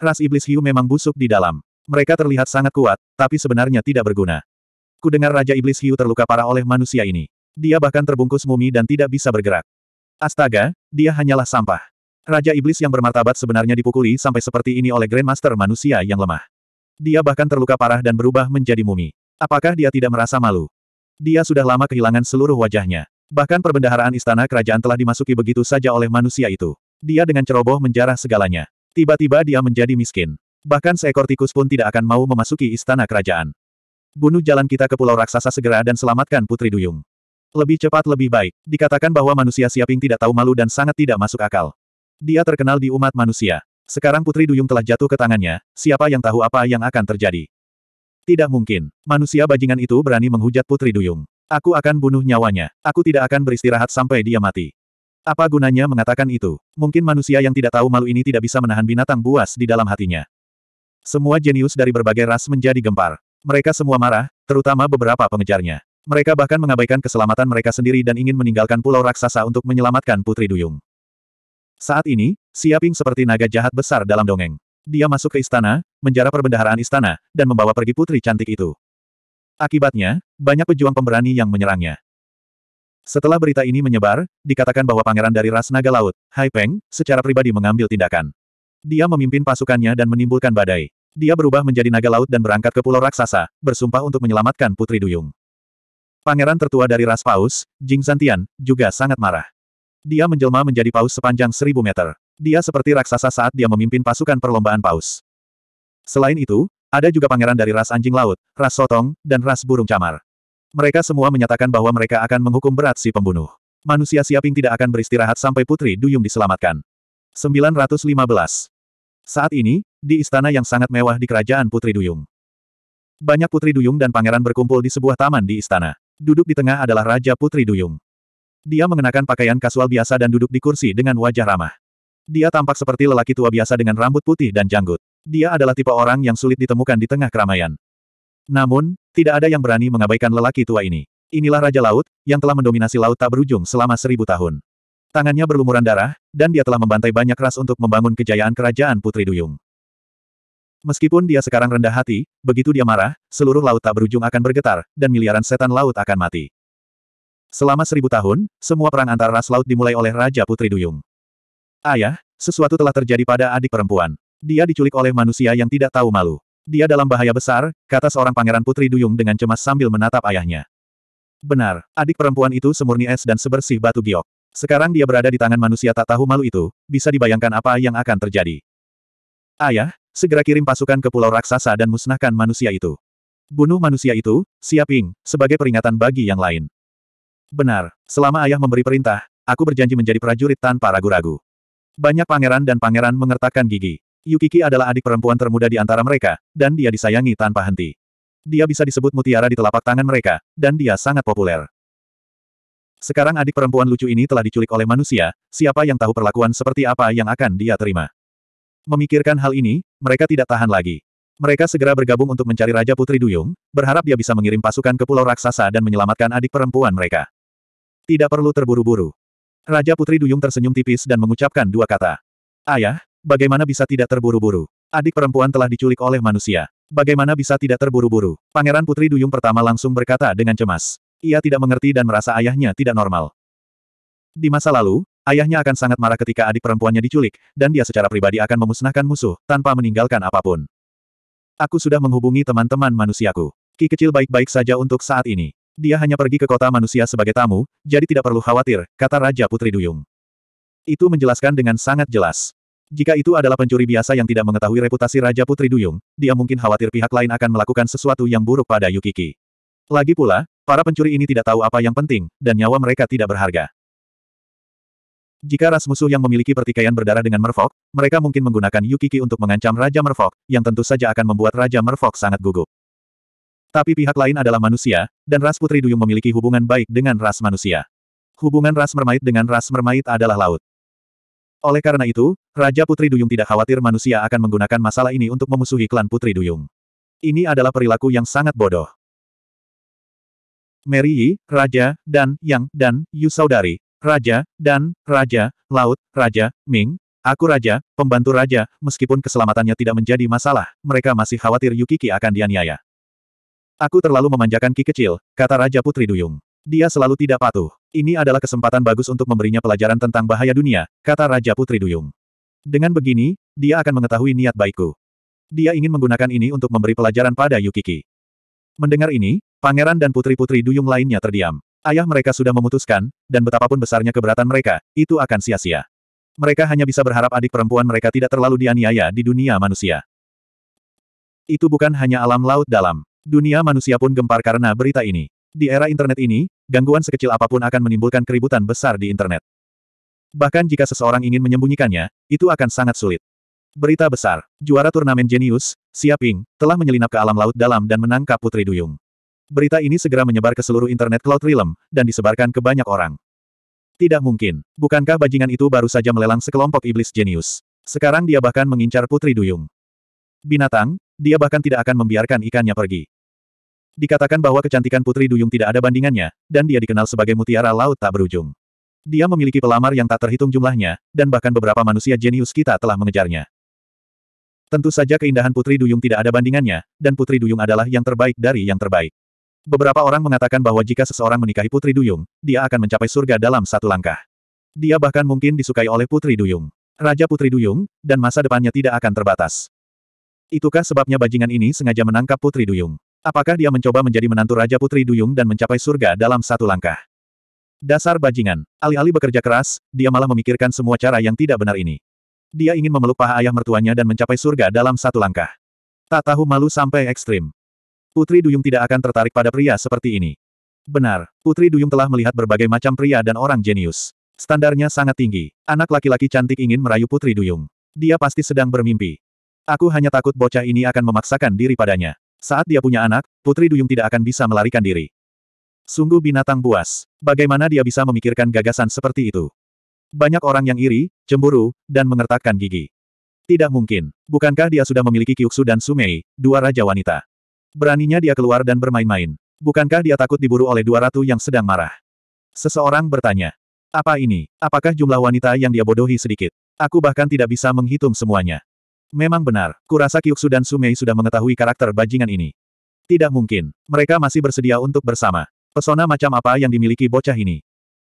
Speaker 1: Ras Iblis Hiu memang busuk di dalam. Mereka terlihat sangat kuat, tapi sebenarnya tidak berguna. Kudengar Raja Iblis Hiu terluka parah oleh manusia ini. Dia bahkan terbungkus mumi dan tidak bisa bergerak. Astaga, dia hanyalah sampah. Raja Iblis yang bermartabat sebenarnya dipukuli sampai seperti ini oleh Grandmaster manusia yang lemah. Dia bahkan terluka parah dan berubah menjadi mumi. Apakah dia tidak merasa malu? Dia sudah lama kehilangan seluruh wajahnya. Bahkan perbendaharaan istana kerajaan telah dimasuki begitu saja oleh manusia itu. Dia dengan ceroboh menjarah segalanya. Tiba-tiba dia menjadi miskin. Bahkan seekor tikus pun tidak akan mau memasuki istana kerajaan. Bunuh jalan kita ke pulau raksasa segera dan selamatkan Putri Duyung. Lebih cepat lebih baik. Dikatakan bahwa manusia siaping tidak tahu malu dan sangat tidak masuk akal. Dia terkenal di umat manusia. Sekarang Putri Duyung telah jatuh ke tangannya, siapa yang tahu apa yang akan terjadi. Tidak mungkin, manusia bajingan itu berani menghujat Putri Duyung. Aku akan bunuh nyawanya, aku tidak akan beristirahat sampai dia mati. Apa gunanya mengatakan itu? Mungkin manusia yang tidak tahu malu ini tidak bisa menahan binatang buas di dalam hatinya. Semua jenius dari berbagai ras menjadi gempar. Mereka semua marah, terutama beberapa pengejarnya. Mereka bahkan mengabaikan keselamatan mereka sendiri dan ingin meninggalkan pulau raksasa untuk menyelamatkan Putri Duyung. Saat ini, Siaping seperti naga jahat besar dalam dongeng. Dia masuk ke istana, menjara perbendaharaan istana, dan membawa pergi putri cantik itu. Akibatnya, banyak pejuang pemberani yang menyerangnya. Setelah berita ini menyebar, dikatakan bahwa pangeran dari ras naga laut, Hai Peng, secara pribadi mengambil tindakan. Dia memimpin pasukannya dan menimbulkan badai. Dia berubah menjadi naga laut dan berangkat ke pulau raksasa, bersumpah untuk menyelamatkan Putri Duyung. Pangeran tertua dari ras Paus, Jing Zantian, juga sangat marah. Dia menjelma menjadi paus sepanjang seribu meter. Dia seperti raksasa saat dia memimpin pasukan perlombaan paus. Selain itu, ada juga pangeran dari ras anjing laut, ras sotong, dan ras burung camar. Mereka semua menyatakan bahwa mereka akan menghukum berat si pembunuh. Manusia siaping tidak akan beristirahat sampai Putri Duyung diselamatkan. 915. Saat ini, di istana yang sangat mewah di kerajaan Putri Duyung. Banyak Putri Duyung dan pangeran berkumpul di sebuah taman di istana. Duduk di tengah adalah Raja Putri Duyung. Dia mengenakan pakaian kasual biasa dan duduk di kursi dengan wajah ramah. Dia tampak seperti lelaki tua biasa dengan rambut putih dan janggut. Dia adalah tipe orang yang sulit ditemukan di tengah keramaian. Namun, tidak ada yang berani mengabaikan lelaki tua ini. Inilah Raja Laut, yang telah mendominasi laut tak berujung selama seribu tahun. Tangannya berlumuran darah, dan dia telah membantai banyak ras untuk membangun kejayaan kerajaan Putri Duyung. Meskipun dia sekarang rendah hati, begitu dia marah, seluruh laut tak berujung akan bergetar, dan miliaran setan laut akan mati. Selama seribu tahun, semua perang antar ras laut dimulai oleh Raja Putri Duyung. Ayah, sesuatu telah terjadi pada adik perempuan. Dia diculik oleh manusia yang tidak tahu malu. Dia dalam bahaya besar, kata seorang pangeran putri duyung dengan cemas sambil menatap ayahnya. Benar, adik perempuan itu semurni es dan sebersih batu giok. Sekarang dia berada di tangan manusia tak tahu malu itu, bisa dibayangkan apa yang akan terjadi. Ayah, segera kirim pasukan ke pulau raksasa dan musnahkan manusia itu. Bunuh manusia itu, siaping, sebagai peringatan bagi yang lain. Benar, selama ayah memberi perintah, aku berjanji menjadi prajurit tanpa ragu-ragu. Banyak pangeran dan pangeran mengertakkan gigi. Yukiki adalah adik perempuan termuda di antara mereka, dan dia disayangi tanpa henti. Dia bisa disebut mutiara di telapak tangan mereka, dan dia sangat populer. Sekarang adik perempuan lucu ini telah diculik oleh manusia, siapa yang tahu perlakuan seperti apa yang akan dia terima. Memikirkan hal ini, mereka tidak tahan lagi. Mereka segera bergabung untuk mencari Raja Putri Duyung, berharap dia bisa mengirim pasukan ke Pulau Raksasa dan menyelamatkan adik perempuan mereka. Tidak perlu terburu-buru. Raja Putri Duyung tersenyum tipis dan mengucapkan dua kata. Ayah, bagaimana bisa tidak terburu-buru? Adik perempuan telah diculik oleh manusia. Bagaimana bisa tidak terburu-buru? Pangeran Putri Duyung pertama langsung berkata dengan cemas. Ia tidak mengerti dan merasa ayahnya tidak normal. Di masa lalu, ayahnya akan sangat marah ketika adik perempuannya diculik, dan dia secara pribadi akan memusnahkan musuh, tanpa meninggalkan apapun. Aku sudah menghubungi teman-teman manusiaku. Ki kecil baik-baik saja untuk saat ini dia hanya pergi ke kota manusia sebagai tamu, jadi tidak perlu khawatir, kata Raja Putri Duyung. Itu menjelaskan dengan sangat jelas. Jika itu adalah pencuri biasa yang tidak mengetahui reputasi Raja Putri Duyung, dia mungkin khawatir pihak lain akan melakukan sesuatu yang buruk pada Yukiki. Lagi pula, para pencuri ini tidak tahu apa yang penting, dan nyawa mereka tidak berharga. Jika ras musuh yang memiliki pertikaian berdarah dengan Merfolk, mereka mungkin menggunakan Yukiki untuk mengancam Raja Merfolk, yang tentu saja akan membuat Raja Merfolk sangat gugup. Tapi pihak lain adalah manusia, dan ras Putri Duyung memiliki hubungan baik dengan ras manusia. Hubungan ras mermaid dengan ras mermaid adalah laut. Oleh karena itu, Raja Putri Duyung tidak khawatir manusia akan menggunakan masalah ini untuk memusuhi klan Putri Duyung. Ini adalah perilaku yang sangat bodoh. Mary Yi, Raja, Dan, Yang, dan Yu Saudari, Raja, Dan, Raja, Laut, Raja, Ming, Aku raja, pembantu raja, meskipun keselamatannya tidak menjadi masalah, mereka masih khawatir Yukiki akan dianiaya. Aku terlalu memanjakan Ki kecil, kata Raja Putri Duyung. Dia selalu tidak patuh. Ini adalah kesempatan bagus untuk memberinya pelajaran tentang bahaya dunia, kata Raja Putri Duyung. Dengan begini, dia akan mengetahui niat baikku. Dia ingin menggunakan ini untuk memberi pelajaran pada Yukiki. Mendengar ini, pangeran dan putri-putri Duyung lainnya terdiam. Ayah mereka sudah memutuskan, dan betapapun besarnya keberatan mereka, itu akan sia-sia. Mereka hanya bisa berharap adik perempuan mereka tidak terlalu dianiaya di dunia manusia. Itu bukan hanya alam laut dalam. Dunia manusia pun gempar karena berita ini. Di era internet ini, gangguan sekecil apapun akan menimbulkan keributan besar di internet. Bahkan jika seseorang ingin menyembunyikannya, itu akan sangat sulit. Berita besar, juara turnamen jenius, Siaping, telah menyelinap ke alam laut dalam dan menangkap Putri Duyung. Berita ini segera menyebar ke seluruh internet Cloud Realm, dan disebarkan ke banyak orang. Tidak mungkin. Bukankah bajingan itu baru saja melelang sekelompok iblis jenius? Sekarang dia bahkan mengincar Putri Duyung. Binatang, dia bahkan tidak akan membiarkan ikannya pergi. Dikatakan bahwa kecantikan Putri Duyung tidak ada bandingannya, dan dia dikenal sebagai mutiara laut tak berujung. Dia memiliki pelamar yang tak terhitung jumlahnya, dan bahkan beberapa manusia jenius kita telah mengejarnya. Tentu saja keindahan Putri Duyung tidak ada bandingannya, dan Putri Duyung adalah yang terbaik dari yang terbaik. Beberapa orang mengatakan bahwa jika seseorang menikahi Putri Duyung, dia akan mencapai surga dalam satu langkah. Dia bahkan mungkin disukai oleh Putri Duyung. Raja Putri Duyung, dan masa depannya tidak akan terbatas. Itukah sebabnya bajingan ini sengaja menangkap Putri Duyung? Apakah dia mencoba menjadi menantu Raja Putri Duyung dan mencapai surga dalam satu langkah? Dasar bajingan, alih-alih bekerja keras, dia malah memikirkan semua cara yang tidak benar ini. Dia ingin memeluk paha ayah mertuanya dan mencapai surga dalam satu langkah. Tak tahu malu sampai ekstrim. Putri Duyung tidak akan tertarik pada pria seperti ini. Benar, Putri Duyung telah melihat berbagai macam pria dan orang jenius. Standarnya sangat tinggi. Anak laki-laki cantik ingin merayu Putri Duyung. Dia pasti sedang bermimpi. Aku hanya takut bocah ini akan memaksakan diri padanya. Saat dia punya anak, Putri Duyung tidak akan bisa melarikan diri. Sungguh binatang buas. Bagaimana dia bisa memikirkan gagasan seperti itu? Banyak orang yang iri, cemburu, dan mengertakkan gigi. Tidak mungkin. Bukankah dia sudah memiliki Kyuksu dan Sumei, dua raja wanita? Beraninya dia keluar dan bermain-main. Bukankah dia takut diburu oleh dua ratu yang sedang marah? Seseorang bertanya. Apa ini? Apakah jumlah wanita yang dia bodohi sedikit? Aku bahkan tidak bisa menghitung semuanya. Memang benar, kurasa Kyuksu dan Sumei sudah mengetahui karakter bajingan ini. Tidak mungkin, mereka masih bersedia untuk bersama. Pesona macam apa yang dimiliki bocah ini?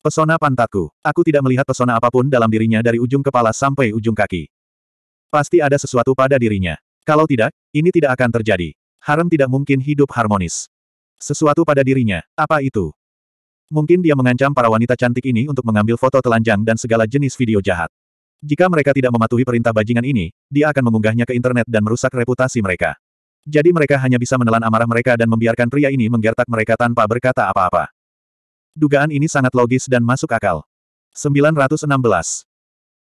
Speaker 1: Pesona pantatku. Aku tidak melihat pesona apapun dalam dirinya dari ujung kepala sampai ujung kaki. Pasti ada sesuatu pada dirinya. Kalau tidak, ini tidak akan terjadi. Harem tidak mungkin hidup harmonis. Sesuatu pada dirinya, apa itu? Mungkin dia mengancam para wanita cantik ini untuk mengambil foto telanjang dan segala jenis video jahat. Jika mereka tidak mematuhi perintah bajingan ini, dia akan mengunggahnya ke internet dan merusak reputasi mereka. Jadi mereka hanya bisa menelan amarah mereka dan membiarkan pria ini menggertak mereka tanpa berkata apa-apa. Dugaan ini sangat logis dan masuk akal. 916.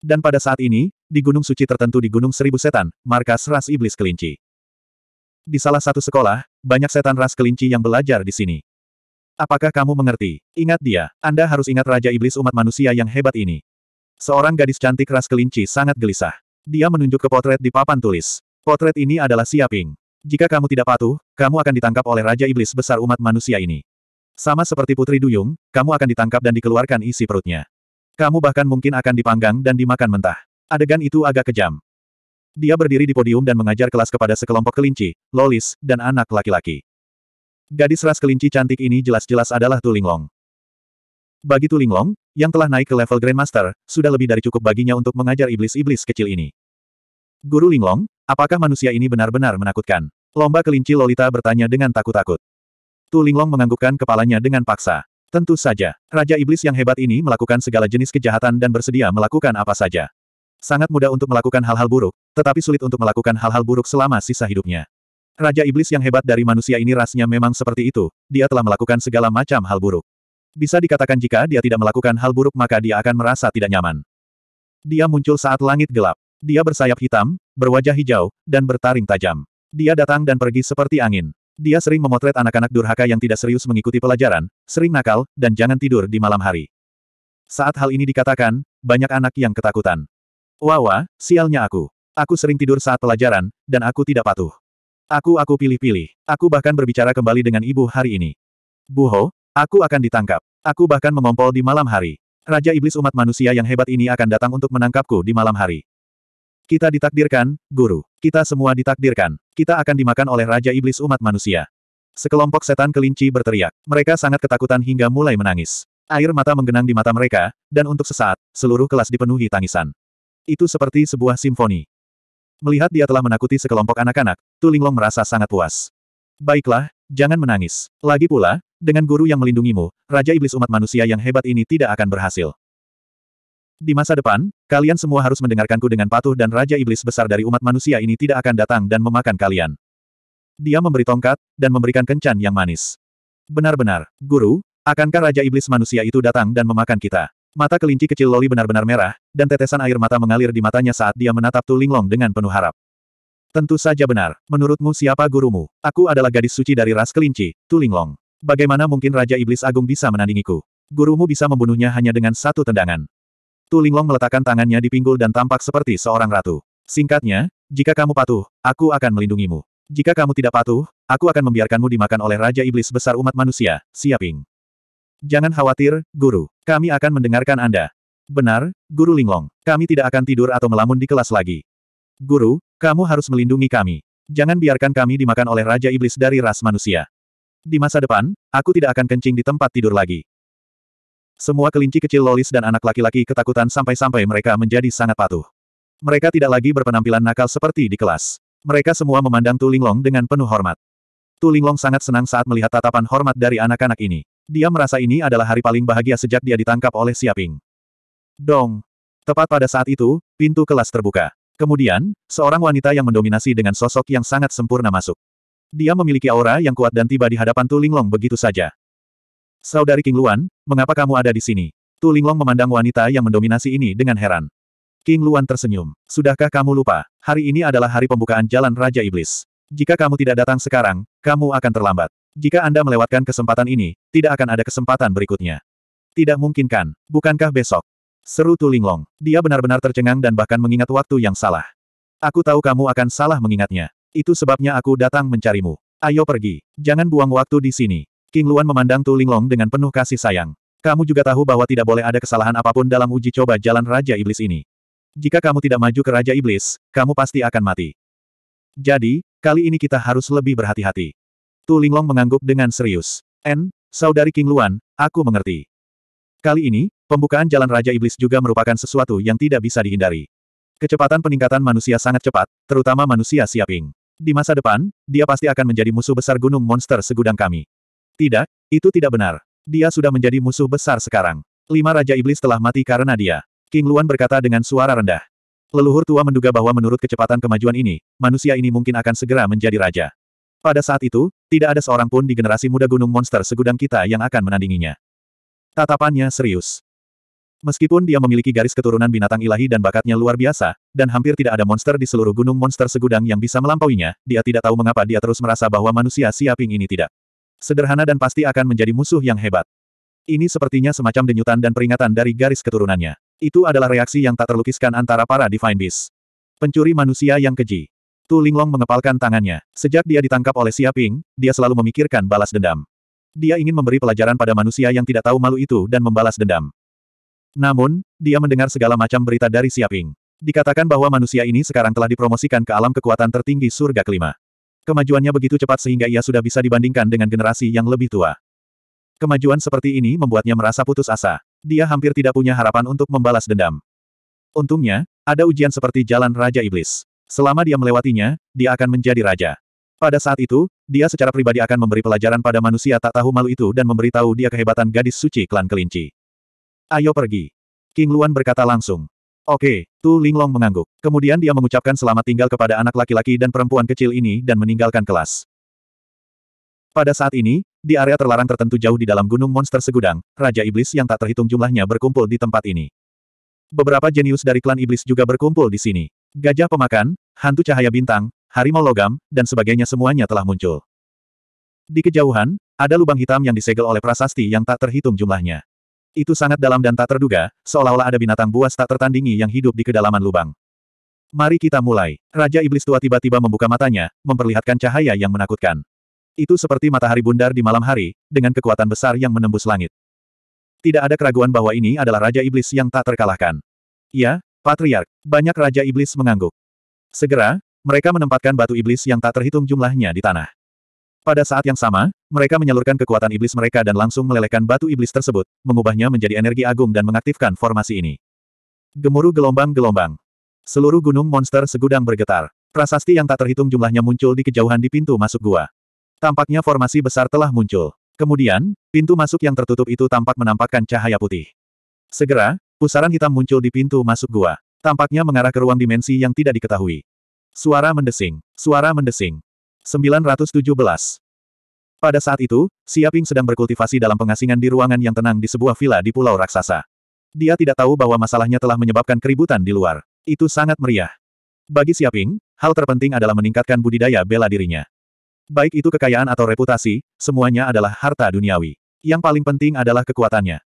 Speaker 1: Dan pada saat ini, di gunung suci tertentu di Gunung Seribu Setan, markas ras iblis kelinci. Di salah satu sekolah, banyak setan ras kelinci yang belajar di sini. Apakah kamu mengerti? Ingat dia, Anda harus ingat Raja Iblis umat manusia yang hebat ini. Seorang gadis cantik ras kelinci sangat gelisah. Dia menunjuk ke potret di papan tulis. Potret ini adalah Siaping. Jika kamu tidak patuh, kamu akan ditangkap oleh Raja Iblis besar umat manusia ini. Sama seperti Putri Duyung, kamu akan ditangkap dan dikeluarkan isi perutnya. Kamu bahkan mungkin akan dipanggang dan dimakan mentah. Adegan itu agak kejam. Dia berdiri di podium dan mengajar kelas kepada sekelompok kelinci, lolis, dan anak laki-laki. Gadis ras kelinci cantik ini jelas-jelas adalah Tulinglong. Bagi Tulinglong, yang telah naik ke level Grandmaster, sudah lebih dari cukup baginya untuk mengajar iblis-iblis kecil ini. Guru Linglong, apakah manusia ini benar-benar menakutkan? Lomba kelinci Lolita bertanya dengan takut-takut. Tu Linglong menganggukkan kepalanya dengan paksa. Tentu saja, Raja Iblis yang hebat ini melakukan segala jenis kejahatan dan bersedia melakukan apa saja. Sangat mudah untuk melakukan hal-hal buruk, tetapi sulit untuk melakukan hal-hal buruk selama sisa hidupnya. Raja Iblis yang hebat dari manusia ini rasnya memang seperti itu, dia telah melakukan segala macam hal buruk. Bisa dikatakan jika dia tidak melakukan hal buruk maka dia akan merasa tidak nyaman. Dia muncul saat langit gelap. Dia bersayap hitam, berwajah hijau, dan bertaring tajam. Dia datang dan pergi seperti angin. Dia sering memotret anak-anak durhaka yang tidak serius mengikuti pelajaran, sering nakal, dan jangan tidur di malam hari. Saat hal ini dikatakan, banyak anak yang ketakutan. Wawa, sialnya aku. Aku sering tidur saat pelajaran, dan aku tidak patuh. Aku-aku pilih-pilih. Aku bahkan berbicara kembali dengan ibu hari ini. Buho, Aku akan ditangkap. Aku bahkan mengompol di malam hari. Raja Iblis umat manusia yang hebat ini akan datang untuk menangkapku di malam hari. Kita ditakdirkan, guru. Kita semua ditakdirkan. Kita akan dimakan oleh Raja Iblis umat manusia. Sekelompok setan kelinci berteriak. Mereka sangat ketakutan hingga mulai menangis. Air mata menggenang di mata mereka, dan untuk sesaat, seluruh kelas dipenuhi tangisan. Itu seperti sebuah simfoni. Melihat dia telah menakuti sekelompok anak-anak, Tulinglong merasa sangat puas. Baiklah, Jangan menangis. Lagi pula, dengan guru yang melindungimu, Raja Iblis umat manusia yang hebat ini tidak akan berhasil. Di masa depan, kalian semua harus mendengarkanku dengan patuh dan Raja Iblis besar dari umat manusia ini tidak akan datang dan memakan kalian. Dia memberi tongkat, dan memberikan kencan yang manis. Benar-benar, Guru, akankah Raja Iblis manusia itu datang dan memakan kita? Mata kelinci kecil Loli benar-benar merah, dan tetesan air mata mengalir di matanya saat dia menatap Tulinglong dengan penuh harap. Tentu saja benar. Menurutmu siapa gurumu? Aku adalah gadis suci dari ras kelinci, Tulinglong. Bagaimana mungkin Raja Iblis Agung bisa menandingiku? Gurumu bisa membunuhnya hanya dengan satu tendangan. Tulinglong meletakkan tangannya di pinggul dan tampak seperti seorang ratu. Singkatnya, jika kamu patuh, aku akan melindungimu. Jika kamu tidak patuh, aku akan membiarkanmu dimakan oleh Raja Iblis Besar Umat Manusia, Siaping. Jangan khawatir, Guru. Kami akan mendengarkan Anda. Benar, Guru Linglong. Kami tidak akan tidur atau melamun di kelas lagi. Guru, kamu harus melindungi kami. Jangan biarkan kami dimakan oleh Raja Iblis dari ras manusia. Di masa depan, aku tidak akan kencing di tempat tidur lagi. Semua kelinci kecil lolis dan anak laki-laki ketakutan sampai-sampai mereka menjadi sangat patuh. Mereka tidak lagi berpenampilan nakal seperti di kelas. Mereka semua memandang Tulinglong dengan penuh hormat. Tulinglong sangat senang saat melihat tatapan hormat dari anak-anak ini. Dia merasa ini adalah hari paling bahagia sejak dia ditangkap oleh Siaping. Dong! Tepat pada saat itu, pintu kelas terbuka. Kemudian, seorang wanita yang mendominasi dengan sosok yang sangat sempurna masuk. Dia memiliki aura yang kuat dan tiba di hadapan Tu Linglong begitu saja. Saudari King Luan, mengapa kamu ada di sini? Tu Linglong memandang wanita yang mendominasi ini dengan heran. King Luan tersenyum. Sudahkah kamu lupa? Hari ini adalah hari pembukaan Jalan Raja Iblis. Jika kamu tidak datang sekarang, kamu akan terlambat. Jika Anda melewatkan kesempatan ini, tidak akan ada kesempatan berikutnya. Tidak mungkin kan? Bukankah besok? Seru Tulinglong. Dia benar-benar tercengang dan bahkan mengingat waktu yang salah. Aku tahu kamu akan salah mengingatnya. Itu sebabnya aku datang mencarimu. Ayo pergi. Jangan buang waktu di sini. King Luan memandang Tulinglong dengan penuh kasih sayang. Kamu juga tahu bahwa tidak boleh ada kesalahan apapun dalam uji coba jalan Raja Iblis ini. Jika kamu tidak maju ke Raja Iblis, kamu pasti akan mati. Jadi, kali ini kita harus lebih berhati-hati. Tulinglong mengangguk dengan serius. N, saudari King Luan, aku mengerti. Kali ini, Pembukaan jalan Raja Iblis juga merupakan sesuatu yang tidak bisa dihindari. Kecepatan peningkatan manusia sangat cepat, terutama manusia siaping. Di masa depan, dia pasti akan menjadi musuh besar gunung monster segudang kami. Tidak, itu tidak benar. Dia sudah menjadi musuh besar sekarang. Lima Raja Iblis telah mati karena dia. King Luan berkata dengan suara rendah. Leluhur tua menduga bahwa menurut kecepatan kemajuan ini, manusia ini mungkin akan segera menjadi raja. Pada saat itu, tidak ada seorang pun di generasi muda gunung monster segudang kita yang akan menandinginya. Tatapannya serius. Meskipun dia memiliki garis keturunan binatang ilahi dan bakatnya luar biasa, dan hampir tidak ada monster di seluruh gunung monster segudang yang bisa melampauinya, dia tidak tahu mengapa dia terus merasa bahwa manusia siaping ini tidak. Sederhana dan pasti akan menjadi musuh yang hebat. Ini sepertinya semacam denyutan dan peringatan dari garis keturunannya. Itu adalah reaksi yang tak terlukiskan antara para Divine Beast, Pencuri manusia yang keji. Tu Linglong mengepalkan tangannya. Sejak dia ditangkap oleh Siaping, dia selalu memikirkan balas dendam. Dia ingin memberi pelajaran pada manusia yang tidak tahu malu itu dan membalas dendam. Namun, dia mendengar segala macam berita dari Siaping. Dikatakan bahwa manusia ini sekarang telah dipromosikan ke alam kekuatan tertinggi surga kelima. Kemajuannya begitu cepat sehingga ia sudah bisa dibandingkan dengan generasi yang lebih tua. Kemajuan seperti ini membuatnya merasa putus asa. Dia hampir tidak punya harapan untuk membalas dendam. Untungnya, ada ujian seperti jalan Raja Iblis. Selama dia melewatinya, dia akan menjadi raja. Pada saat itu, dia secara pribadi akan memberi pelajaran pada manusia tak tahu malu itu dan memberitahu dia kehebatan gadis suci klan kelinci. Ayo pergi. King Luan berkata langsung. Oke, Tu Linglong mengangguk. Kemudian dia mengucapkan selamat tinggal kepada anak laki-laki dan perempuan kecil ini dan meninggalkan kelas. Pada saat ini, di area terlarang tertentu jauh di dalam gunung monster segudang, Raja Iblis yang tak terhitung jumlahnya berkumpul di tempat ini. Beberapa jenius dari klan Iblis juga berkumpul di sini. Gajah pemakan, hantu cahaya bintang, harimau logam, dan sebagainya semuanya telah muncul. Di kejauhan, ada lubang hitam yang disegel oleh prasasti yang tak terhitung jumlahnya. Itu sangat dalam dan tak terduga, seolah-olah ada binatang buas tak tertandingi yang hidup di kedalaman lubang. Mari kita mulai. Raja Iblis Tua tiba-tiba membuka matanya, memperlihatkan cahaya yang menakutkan. Itu seperti matahari bundar di malam hari, dengan kekuatan besar yang menembus langit. Tidak ada keraguan bahwa ini adalah Raja Iblis yang tak terkalahkan. Ya, Patriark, banyak Raja Iblis mengangguk. Segera, mereka menempatkan batu iblis yang tak terhitung jumlahnya di tanah. Pada saat yang sama, mereka menyalurkan kekuatan iblis mereka dan langsung melelehkan batu iblis tersebut, mengubahnya menjadi energi agung dan mengaktifkan formasi ini. Gemuruh gelombang-gelombang. Seluruh gunung monster segudang bergetar. Prasasti yang tak terhitung jumlahnya muncul di kejauhan di pintu masuk gua. Tampaknya formasi besar telah muncul. Kemudian, pintu masuk yang tertutup itu tampak menampakkan cahaya putih. Segera, pusaran hitam muncul di pintu masuk gua. Tampaknya mengarah ke ruang dimensi yang tidak diketahui. Suara mendesing, suara mendesing. 917. Pada saat itu, Siaping sedang berkultivasi dalam pengasingan di ruangan yang tenang di sebuah villa di Pulau Raksasa. Dia tidak tahu bahwa masalahnya telah menyebabkan keributan di luar. Itu sangat meriah. Bagi Siaping, hal terpenting adalah meningkatkan budidaya bela dirinya. Baik itu kekayaan atau reputasi, semuanya adalah harta duniawi. Yang paling penting adalah kekuatannya.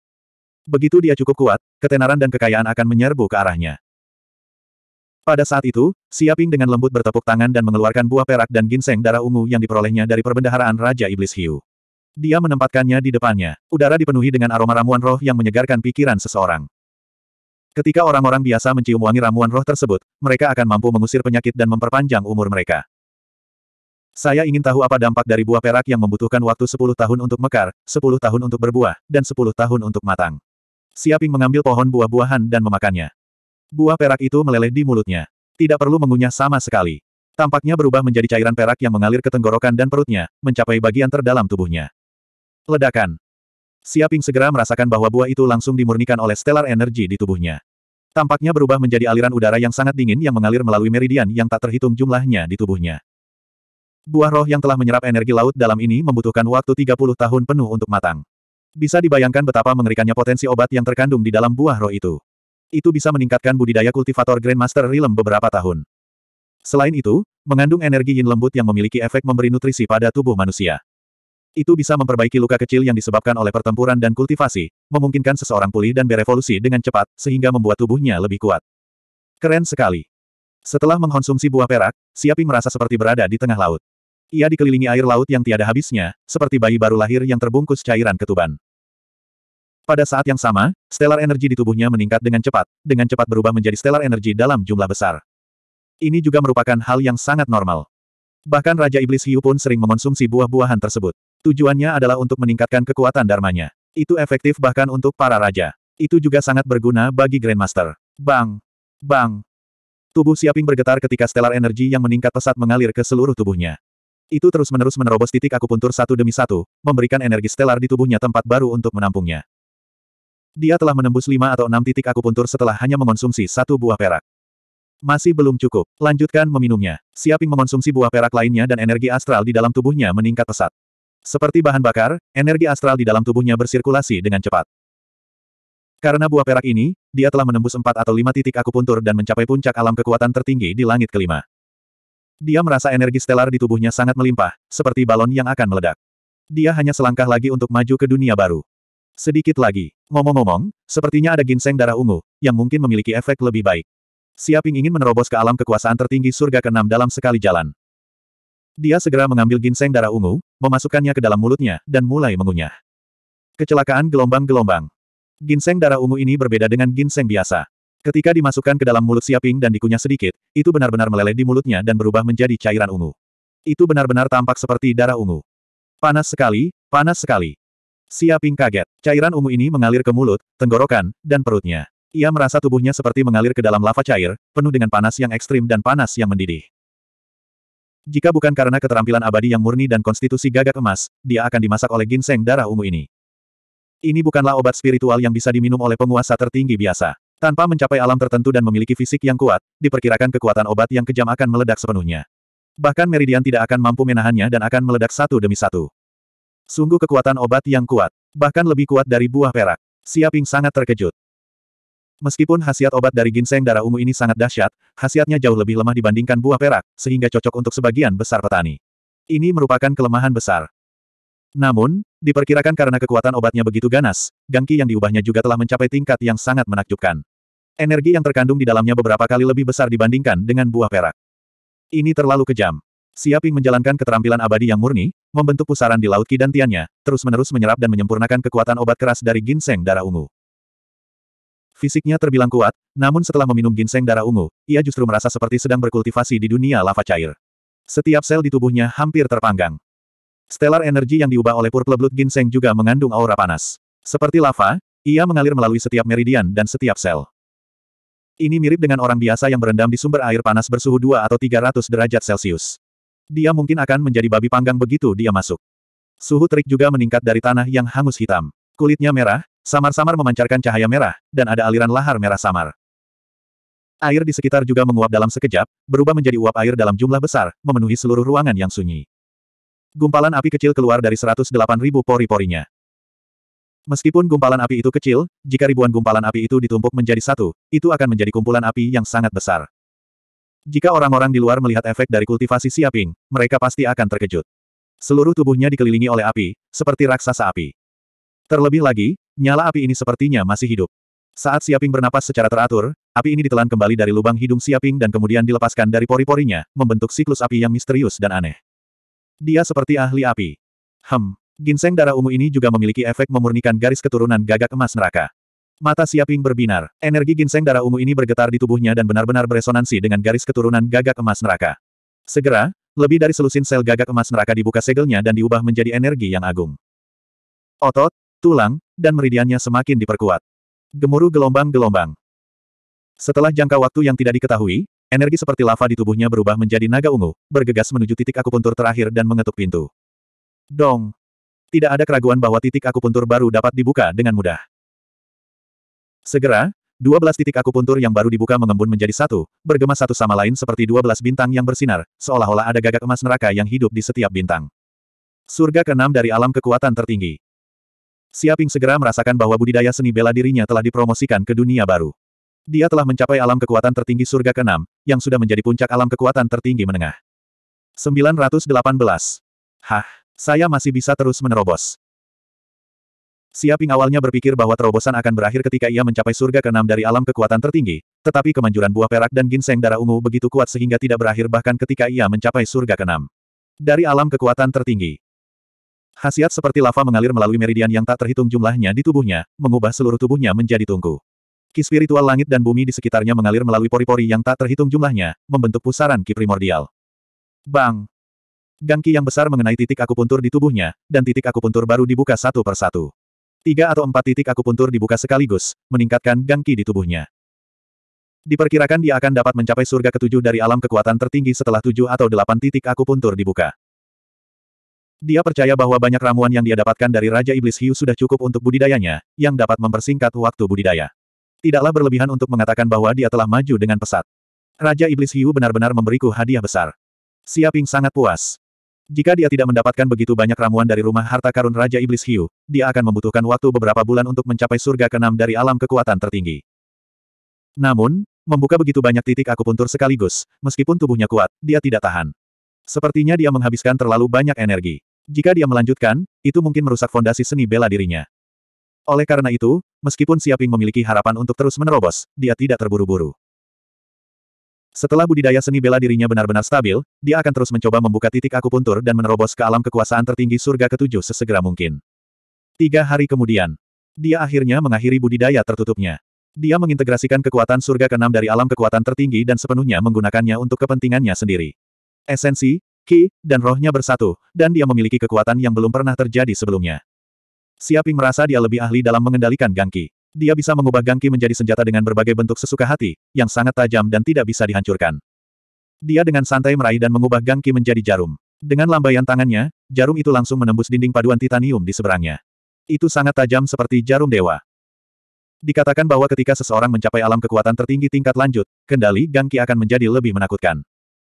Speaker 1: Begitu dia cukup kuat, ketenaran dan kekayaan akan menyerbu ke arahnya. Pada saat itu, Siaping dengan lembut bertepuk tangan dan mengeluarkan buah perak dan ginseng darah ungu yang diperolehnya dari perbendaharaan Raja Iblis Hiu. Dia menempatkannya di depannya. Udara dipenuhi dengan aroma ramuan roh yang menyegarkan pikiran seseorang. Ketika orang-orang biasa mencium wangi ramuan roh tersebut, mereka akan mampu mengusir penyakit dan memperpanjang umur mereka. Saya ingin tahu apa dampak dari buah perak yang membutuhkan waktu 10 tahun untuk mekar, 10 tahun untuk berbuah, dan 10 tahun untuk matang. Siaping mengambil pohon buah-buahan dan memakannya. Buah perak itu meleleh di mulutnya. Tidak perlu mengunyah sama sekali. Tampaknya berubah menjadi cairan perak yang mengalir ke tenggorokan dan perutnya, mencapai bagian terdalam tubuhnya. Ledakan. Siaping segera merasakan bahwa buah itu langsung dimurnikan oleh stellar energi di tubuhnya. Tampaknya berubah menjadi aliran udara yang sangat dingin yang mengalir melalui meridian yang tak terhitung jumlahnya di tubuhnya. Buah roh yang telah menyerap energi laut dalam ini membutuhkan waktu 30 tahun penuh untuk matang. Bisa dibayangkan betapa mengerikannya potensi obat yang terkandung di dalam buah roh itu itu bisa meningkatkan budidaya kultivator Grandmaster Realm beberapa tahun. Selain itu, mengandung energi yin lembut yang memiliki efek memberi nutrisi pada tubuh manusia. Itu bisa memperbaiki luka kecil yang disebabkan oleh pertempuran dan kultivasi, memungkinkan seseorang pulih dan berevolusi dengan cepat, sehingga membuat tubuhnya lebih kuat. Keren sekali. Setelah mengkonsumsi buah perak, Siapi merasa seperti berada di tengah laut. Ia dikelilingi air laut yang tiada habisnya, seperti bayi baru lahir yang terbungkus cairan ketuban. Pada saat yang sama, stellar energi di tubuhnya meningkat dengan cepat, dengan cepat berubah menjadi stellar energi dalam jumlah besar. Ini juga merupakan hal yang sangat normal. Bahkan Raja Iblis Hiu pun sering mengonsumsi buah-buahan tersebut. Tujuannya adalah untuk meningkatkan kekuatan darmanya. Itu efektif bahkan untuk para raja. Itu juga sangat berguna bagi Grandmaster. Bang! Bang! Tubuh Siaping bergetar ketika stellar energi yang meningkat pesat mengalir ke seluruh tubuhnya. Itu terus-menerus menerobos titik akupuntur satu demi satu, memberikan energi stellar di tubuhnya tempat baru untuk menampungnya. Dia telah menembus lima atau enam titik akupuntur setelah hanya mengonsumsi satu buah perak. Masih belum cukup. Lanjutkan meminumnya. Siaping mengonsumsi buah perak lainnya dan energi astral di dalam tubuhnya meningkat pesat. Seperti bahan bakar, energi astral di dalam tubuhnya bersirkulasi dengan cepat. Karena buah perak ini, dia telah menembus empat atau lima titik akupuntur dan mencapai puncak alam kekuatan tertinggi di langit kelima. Dia merasa energi stelar di tubuhnya sangat melimpah, seperti balon yang akan meledak. Dia hanya selangkah lagi untuk maju ke dunia baru. Sedikit lagi. Ngomong-ngomong, sepertinya ada ginseng darah ungu, yang mungkin memiliki efek lebih baik. Siaping ingin menerobos ke alam kekuasaan tertinggi surga ke-6 dalam sekali jalan. Dia segera mengambil ginseng darah ungu, memasukkannya ke dalam mulutnya, dan mulai mengunyah. Kecelakaan gelombang-gelombang. Ginseng darah ungu ini berbeda dengan ginseng biasa. Ketika dimasukkan ke dalam mulut Siaping dan dikunyah sedikit, itu benar-benar meleleh di mulutnya dan berubah menjadi cairan ungu. Itu benar-benar tampak seperti darah ungu. Panas sekali, panas sekali. Siaping kaget. Cairan ungu ini mengalir ke mulut, tenggorokan, dan perutnya. Ia merasa tubuhnya seperti mengalir ke dalam lava cair, penuh dengan panas yang ekstrim dan panas yang mendidih. Jika bukan karena keterampilan abadi yang murni dan konstitusi gagak emas, dia akan dimasak oleh ginseng darah ungu ini. Ini bukanlah obat spiritual yang bisa diminum oleh penguasa tertinggi biasa. Tanpa mencapai alam tertentu dan memiliki fisik yang kuat, diperkirakan kekuatan obat yang kejam akan meledak sepenuhnya. Bahkan Meridian tidak akan mampu menahannya dan akan meledak satu demi satu. Sungguh kekuatan obat yang kuat. Bahkan lebih kuat dari buah perak. Siaping sangat terkejut. Meskipun khasiat obat dari ginseng darah ungu ini sangat dahsyat, khasiatnya jauh lebih lemah dibandingkan buah perak, sehingga cocok untuk sebagian besar petani. Ini merupakan kelemahan besar. Namun, diperkirakan karena kekuatan obatnya begitu ganas, gangki yang diubahnya juga telah mencapai tingkat yang sangat menakjubkan. Energi yang terkandung di dalamnya beberapa kali lebih besar dibandingkan dengan buah perak. Ini terlalu kejam. Siaping menjalankan keterampilan abadi yang murni, membentuk pusaran di laut tiannya terus-menerus menyerap dan menyempurnakan kekuatan obat keras dari ginseng darah ungu. Fisiknya terbilang kuat, namun setelah meminum ginseng darah ungu, ia justru merasa seperti sedang berkultivasi di dunia lava cair. Setiap sel di tubuhnya hampir terpanggang. Stellar energi yang diubah oleh purple blood ginseng juga mengandung aura panas. Seperti lava, ia mengalir melalui setiap meridian dan setiap sel. Ini mirip dengan orang biasa yang berendam di sumber air panas bersuhu 2 atau 300 derajat Celcius. Dia mungkin akan menjadi babi panggang begitu dia masuk. Suhu terik juga meningkat dari tanah yang hangus hitam. Kulitnya merah, samar-samar memancarkan cahaya merah, dan ada aliran lahar merah samar. Air di sekitar juga menguap dalam sekejap, berubah menjadi uap air dalam jumlah besar, memenuhi seluruh ruangan yang sunyi. Gumpalan api kecil keluar dari 108.000 pori-porinya. Meskipun gumpalan api itu kecil, jika ribuan gumpalan api itu ditumpuk menjadi satu, itu akan menjadi kumpulan api yang sangat besar. Jika orang-orang di luar melihat efek dari kultivasi siaping, mereka pasti akan terkejut. Seluruh tubuhnya dikelilingi oleh api, seperti raksasa api. Terlebih lagi, nyala api ini sepertinya masih hidup. Saat siaping bernapas secara teratur, api ini ditelan kembali dari lubang hidung siaping dan kemudian dilepaskan dari pori-porinya, membentuk siklus api yang misterius dan aneh. Dia seperti ahli api. Hem, ginseng darah ungu ini juga memiliki efek memurnikan garis keturunan gagak emas neraka. Mata Siaping berbinar. Energi ginseng darah ungu ini bergetar di tubuhnya dan benar-benar beresonansi dengan garis keturunan gagak emas neraka. Segera, lebih dari selusin sel gagak emas neraka dibuka segelnya dan diubah menjadi energi yang agung. Otot, tulang, dan meridiannya semakin diperkuat. Gemuruh gelombang-gelombang. Setelah jangka waktu yang tidak diketahui, energi seperti lava di tubuhnya berubah menjadi naga ungu, bergegas menuju titik akupuntur terakhir dan mengetuk pintu. Dong! Tidak ada keraguan bahwa titik akupuntur baru dapat dibuka dengan mudah. Segera, dua belas titik akupuntur yang baru dibuka mengembun menjadi satu, bergema satu sama lain seperti dua belas bintang yang bersinar, seolah-olah ada gagak emas neraka yang hidup di setiap bintang. Surga keenam dari alam kekuatan tertinggi. Siaping segera merasakan bahwa budidaya seni bela dirinya telah dipromosikan ke dunia baru. Dia telah mencapai alam kekuatan tertinggi surga keenam, yang sudah menjadi puncak alam kekuatan tertinggi menengah. 918. Hah, saya masih bisa terus menerobos. Siaping awalnya berpikir bahwa terobosan akan berakhir ketika ia mencapai surga keenam dari alam kekuatan tertinggi, tetapi kemanjuran buah perak dan ginseng darah ungu begitu kuat sehingga tidak berakhir bahkan ketika ia mencapai surga keenam. Dari alam kekuatan tertinggi. Hasiat seperti lava mengalir melalui meridian yang tak terhitung jumlahnya di tubuhnya, mengubah seluruh tubuhnya menjadi tungku. Ki spiritual langit dan bumi di sekitarnya mengalir melalui pori-pori yang tak terhitung jumlahnya, membentuk pusaran ki primordial. Bang! Gangki yang besar mengenai titik akupuntur di tubuhnya, dan titik akupuntur baru dibuka satu persatu. Tiga atau empat titik akupuntur dibuka sekaligus, meningkatkan gangki di tubuhnya. Diperkirakan dia akan dapat mencapai surga ketujuh dari alam kekuatan tertinggi setelah tujuh atau delapan titik akupuntur dibuka. Dia percaya bahwa banyak ramuan yang dia dapatkan dari Raja Iblis Hiu sudah cukup untuk budidayanya, yang dapat mempersingkat waktu budidaya. Tidaklah berlebihan untuk mengatakan bahwa dia telah maju dengan pesat. Raja Iblis Hiu benar-benar memberiku hadiah besar. Siaping sangat puas. Jika dia tidak mendapatkan begitu banyak ramuan dari rumah harta karun Raja Iblis Hiu, dia akan membutuhkan waktu beberapa bulan untuk mencapai surga keenam dari alam kekuatan tertinggi. Namun, membuka begitu banyak titik aku tur sekaligus, meskipun tubuhnya kuat, dia tidak tahan. Sepertinya dia menghabiskan terlalu banyak energi. Jika dia melanjutkan, itu mungkin merusak fondasi seni bela dirinya. Oleh karena itu, meskipun Siaping memiliki harapan untuk terus menerobos, dia tidak terburu-buru. Setelah budidaya seni bela dirinya benar-benar stabil, dia akan terus mencoba membuka titik akupuntur dan menerobos ke alam kekuasaan tertinggi surga ketujuh sesegera mungkin. Tiga hari kemudian, dia akhirnya mengakhiri budidaya tertutupnya. Dia mengintegrasikan kekuatan surga keenam dari alam kekuatan tertinggi dan sepenuhnya menggunakannya untuk kepentingannya sendiri. Esensi, ki, dan rohnya bersatu, dan dia memiliki kekuatan yang belum pernah terjadi sebelumnya. Siaping merasa dia lebih ahli dalam mengendalikan gangki. Dia bisa mengubah gangki menjadi senjata dengan berbagai bentuk sesuka hati, yang sangat tajam dan tidak bisa dihancurkan. Dia dengan santai meraih dan mengubah gangki menjadi jarum. Dengan lambaian tangannya, jarum itu langsung menembus dinding paduan titanium di seberangnya. Itu sangat tajam seperti jarum dewa. Dikatakan bahwa ketika seseorang mencapai alam kekuatan tertinggi tingkat lanjut, kendali gangki akan menjadi lebih menakutkan.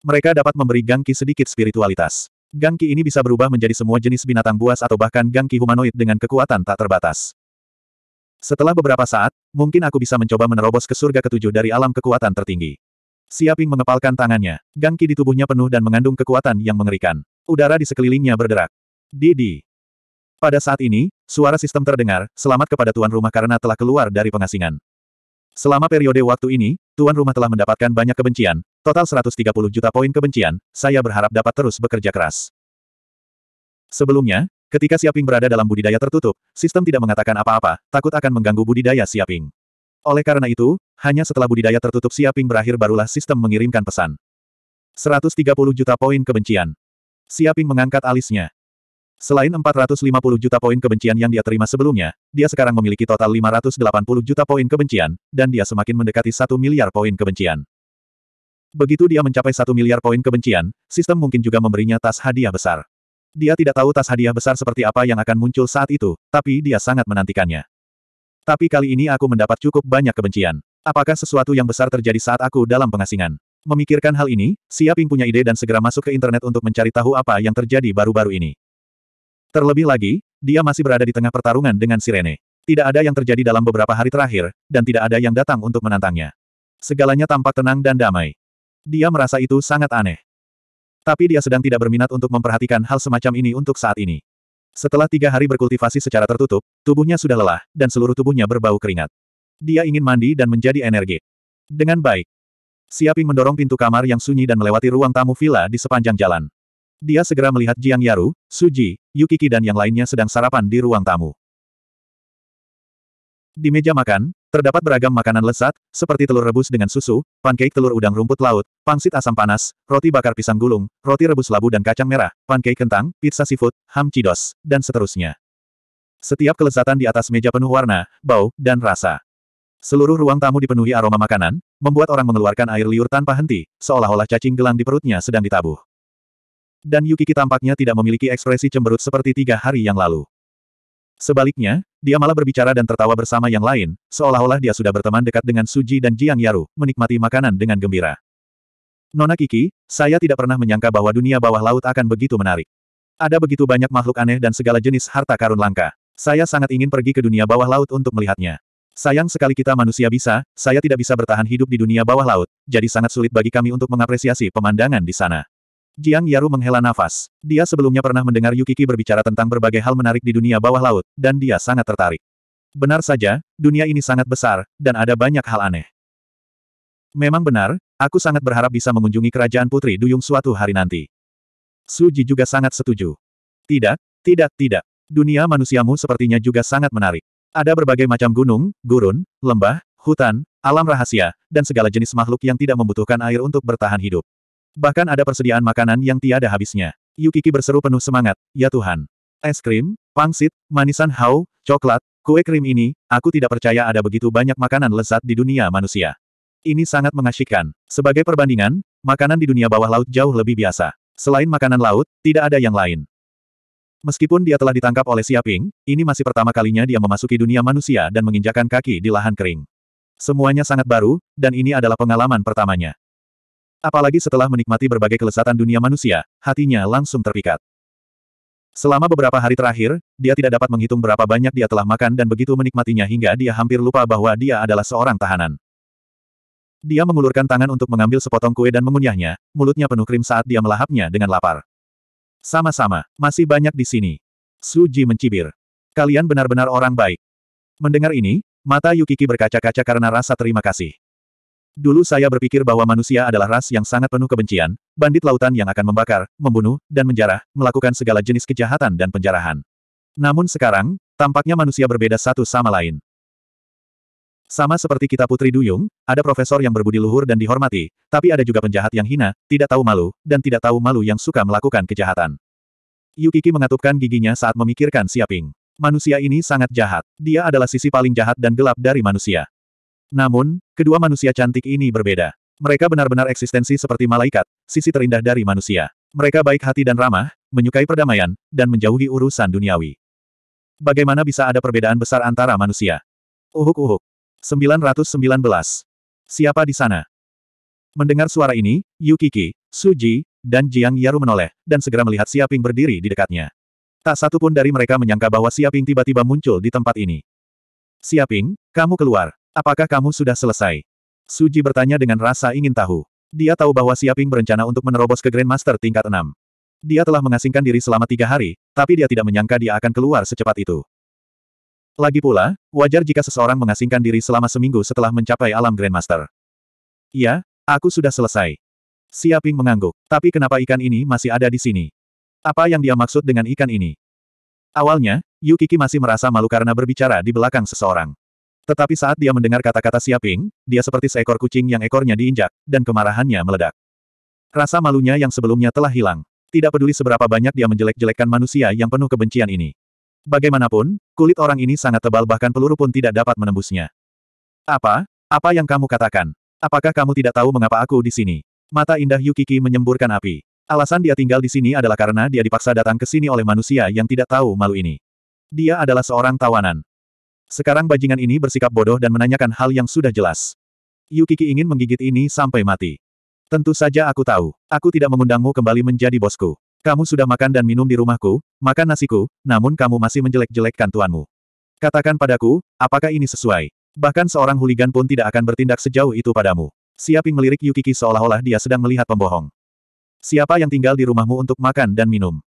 Speaker 1: Mereka dapat memberi gangki sedikit spiritualitas. Gangki ini bisa berubah menjadi semua jenis binatang buas atau bahkan gangki humanoid dengan kekuatan tak terbatas. Setelah beberapa saat, mungkin aku bisa mencoba menerobos ke surga ketujuh dari alam kekuatan tertinggi. Siaping mengepalkan tangannya, gangki di tubuhnya penuh dan mengandung kekuatan yang mengerikan. Udara di sekelilingnya berderak. Didi. Pada saat ini, suara sistem terdengar, selamat kepada tuan rumah karena telah keluar dari pengasingan. Selama periode waktu ini, tuan rumah telah mendapatkan banyak kebencian, total 130 juta poin kebencian, saya berharap dapat terus bekerja keras. Sebelumnya, ketika Siaping berada dalam budidaya tertutup, sistem tidak mengatakan apa-apa, takut akan mengganggu budidaya Siaping. Oleh karena itu, hanya setelah budidaya tertutup Siaping berakhir barulah sistem mengirimkan pesan. 130 juta poin kebencian. Siaping mengangkat alisnya. Selain 450 juta poin kebencian yang dia terima sebelumnya, dia sekarang memiliki total 580 juta poin kebencian, dan dia semakin mendekati 1 miliar poin kebencian. Begitu dia mencapai 1 miliar poin kebencian, sistem mungkin juga memberinya tas hadiah besar. Dia tidak tahu tas hadiah besar seperti apa yang akan muncul saat itu, tapi dia sangat menantikannya. Tapi kali ini aku mendapat cukup banyak kebencian. Apakah sesuatu yang besar terjadi saat aku dalam pengasingan? Memikirkan hal ini, Siaping punya ide dan segera masuk ke internet untuk mencari tahu apa yang terjadi baru-baru ini. Terlebih lagi, dia masih berada di tengah pertarungan dengan Sirene. Tidak ada yang terjadi dalam beberapa hari terakhir, dan tidak ada yang datang untuk menantangnya. Segalanya tampak tenang dan damai. Dia merasa itu sangat aneh. Tapi dia sedang tidak berminat untuk memperhatikan hal semacam ini untuk saat ini. Setelah tiga hari berkultivasi secara tertutup, tubuhnya sudah lelah, dan seluruh tubuhnya berbau keringat. Dia ingin mandi dan menjadi energi. Dengan baik. Siaping mendorong pintu kamar yang sunyi dan melewati ruang tamu villa di sepanjang jalan. Dia segera melihat Jiang Yaru, Suji, Yukiki dan yang lainnya sedang sarapan di ruang tamu. Di meja makan, Terdapat beragam makanan lezat, seperti telur rebus dengan susu, pancake telur udang rumput laut, pangsit asam panas, roti bakar pisang gulung, roti rebus labu dan kacang merah, pancake kentang, pizza seafood, ham cidos, dan seterusnya. Setiap kelezatan di atas meja penuh warna, bau, dan rasa. Seluruh ruang tamu dipenuhi aroma makanan, membuat orang mengeluarkan air liur tanpa henti, seolah-olah cacing gelang di perutnya sedang ditabuh. Dan Yukiki tampaknya tidak memiliki ekspresi cemberut seperti tiga hari yang lalu. Sebaliknya, dia malah berbicara dan tertawa bersama yang lain, seolah-olah dia sudah berteman dekat dengan Suji dan Jiang Yaru, menikmati makanan dengan gembira. Nona Kiki, saya tidak pernah menyangka bahwa dunia bawah laut akan begitu menarik. Ada begitu banyak makhluk aneh dan segala jenis harta karun langka. Saya sangat ingin pergi ke dunia bawah laut untuk melihatnya. Sayang sekali kita manusia bisa, saya tidak bisa bertahan hidup di dunia bawah laut, jadi sangat sulit bagi kami untuk mengapresiasi pemandangan di sana. Jiang Yaru menghela nafas. Dia sebelumnya pernah mendengar Yukiki berbicara tentang berbagai hal menarik di dunia bawah laut, dan dia sangat tertarik. Benar saja, dunia ini sangat besar, dan ada banyak hal aneh. Memang benar, aku sangat berharap bisa mengunjungi kerajaan Putri Duyung suatu hari nanti. Suji juga sangat setuju. Tidak, tidak, tidak. Dunia manusiamu sepertinya juga sangat menarik. Ada berbagai macam gunung, gurun, lembah, hutan, alam rahasia, dan segala jenis makhluk yang tidak membutuhkan air untuk bertahan hidup. Bahkan ada persediaan makanan yang tiada habisnya. Yukiki berseru penuh semangat, ya Tuhan. Es krim, pangsit, manisan hau, coklat, kue krim ini, aku tidak percaya ada begitu banyak makanan lezat di dunia manusia. Ini sangat mengasyikkan. Sebagai perbandingan, makanan di dunia bawah laut jauh lebih biasa. Selain makanan laut, tidak ada yang lain. Meskipun dia telah ditangkap oleh Siaping, ini masih pertama kalinya dia memasuki dunia manusia dan menginjakan kaki di lahan kering. Semuanya sangat baru, dan ini adalah pengalaman pertamanya. Apalagi setelah menikmati berbagai kelesatan dunia manusia, hatinya langsung terpikat. Selama beberapa hari terakhir, dia tidak dapat menghitung berapa banyak dia telah makan dan begitu menikmatinya hingga dia hampir lupa bahwa dia adalah seorang tahanan. Dia mengulurkan tangan untuk mengambil sepotong kue dan mengunyahnya, mulutnya penuh krim saat dia melahapnya dengan lapar. Sama-sama, masih banyak di sini. Suji mencibir. Kalian benar-benar orang baik. Mendengar ini, mata Yukiki berkaca-kaca karena rasa terima kasih. Dulu saya berpikir bahwa manusia adalah ras yang sangat penuh kebencian, bandit lautan yang akan membakar, membunuh, dan menjarah, melakukan segala jenis kejahatan dan penjarahan. Namun sekarang, tampaknya manusia berbeda satu sama lain. Sama seperti kita Putri Duyung, ada profesor yang berbudi luhur dan dihormati, tapi ada juga penjahat yang hina, tidak tahu malu, dan tidak tahu malu yang suka melakukan kejahatan. Yukiki mengatupkan giginya saat memikirkan Siaping. Manusia ini sangat jahat. Dia adalah sisi paling jahat dan gelap dari manusia. Namun, kedua manusia cantik ini berbeda. Mereka benar-benar eksistensi seperti malaikat, sisi terindah dari manusia. Mereka baik hati dan ramah, menyukai perdamaian, dan menjauhi urusan duniawi. Bagaimana bisa ada perbedaan besar antara manusia? Uhuk-uhuk. 919. Siapa di sana? Mendengar suara ini, Yukiki, Suji, dan Jiang Yaru menoleh, dan segera melihat Siaping berdiri di dekatnya. Tak satu pun dari mereka menyangka bahwa Siaping tiba-tiba muncul di tempat ini. Siaping, kamu keluar. Apakah kamu sudah selesai? Suji bertanya dengan rasa ingin tahu. Dia tahu bahwa Siaping berencana untuk menerobos ke Grandmaster tingkat 6. Dia telah mengasingkan diri selama tiga hari, tapi dia tidak menyangka dia akan keluar secepat itu. Lagi pula, wajar jika seseorang mengasingkan diri selama seminggu setelah mencapai alam Grandmaster. Iya, aku sudah selesai. Siaping mengangguk, tapi kenapa ikan ini masih ada di sini? Apa yang dia maksud dengan ikan ini? Awalnya, Yukiki masih merasa malu karena berbicara di belakang seseorang. Tetapi saat dia mendengar kata-kata Siaping, dia seperti seekor kucing yang ekornya diinjak, dan kemarahannya meledak. Rasa malunya yang sebelumnya telah hilang. Tidak peduli seberapa banyak dia menjelek-jelekkan manusia yang penuh kebencian ini. Bagaimanapun, kulit orang ini sangat tebal bahkan peluru pun tidak dapat menembusnya. Apa? Apa yang kamu katakan? Apakah kamu tidak tahu mengapa aku di sini? Mata indah Yukiki menyemburkan api. Alasan dia tinggal di sini adalah karena dia dipaksa datang ke sini oleh manusia yang tidak tahu malu ini. Dia adalah seorang tawanan. Sekarang bajingan ini bersikap bodoh dan menanyakan hal yang sudah jelas. Yukiki ingin menggigit ini sampai mati. Tentu saja aku tahu. Aku tidak mengundangmu kembali menjadi bosku. Kamu sudah makan dan minum di rumahku, makan nasiku, namun kamu masih menjelek-jelekkan tuanmu. Katakan padaku, apakah ini sesuai? Bahkan seorang huligan pun tidak akan bertindak sejauh itu padamu. Siaping melirik Yukiki seolah-olah dia sedang melihat pembohong. Siapa yang tinggal di rumahmu untuk makan dan minum?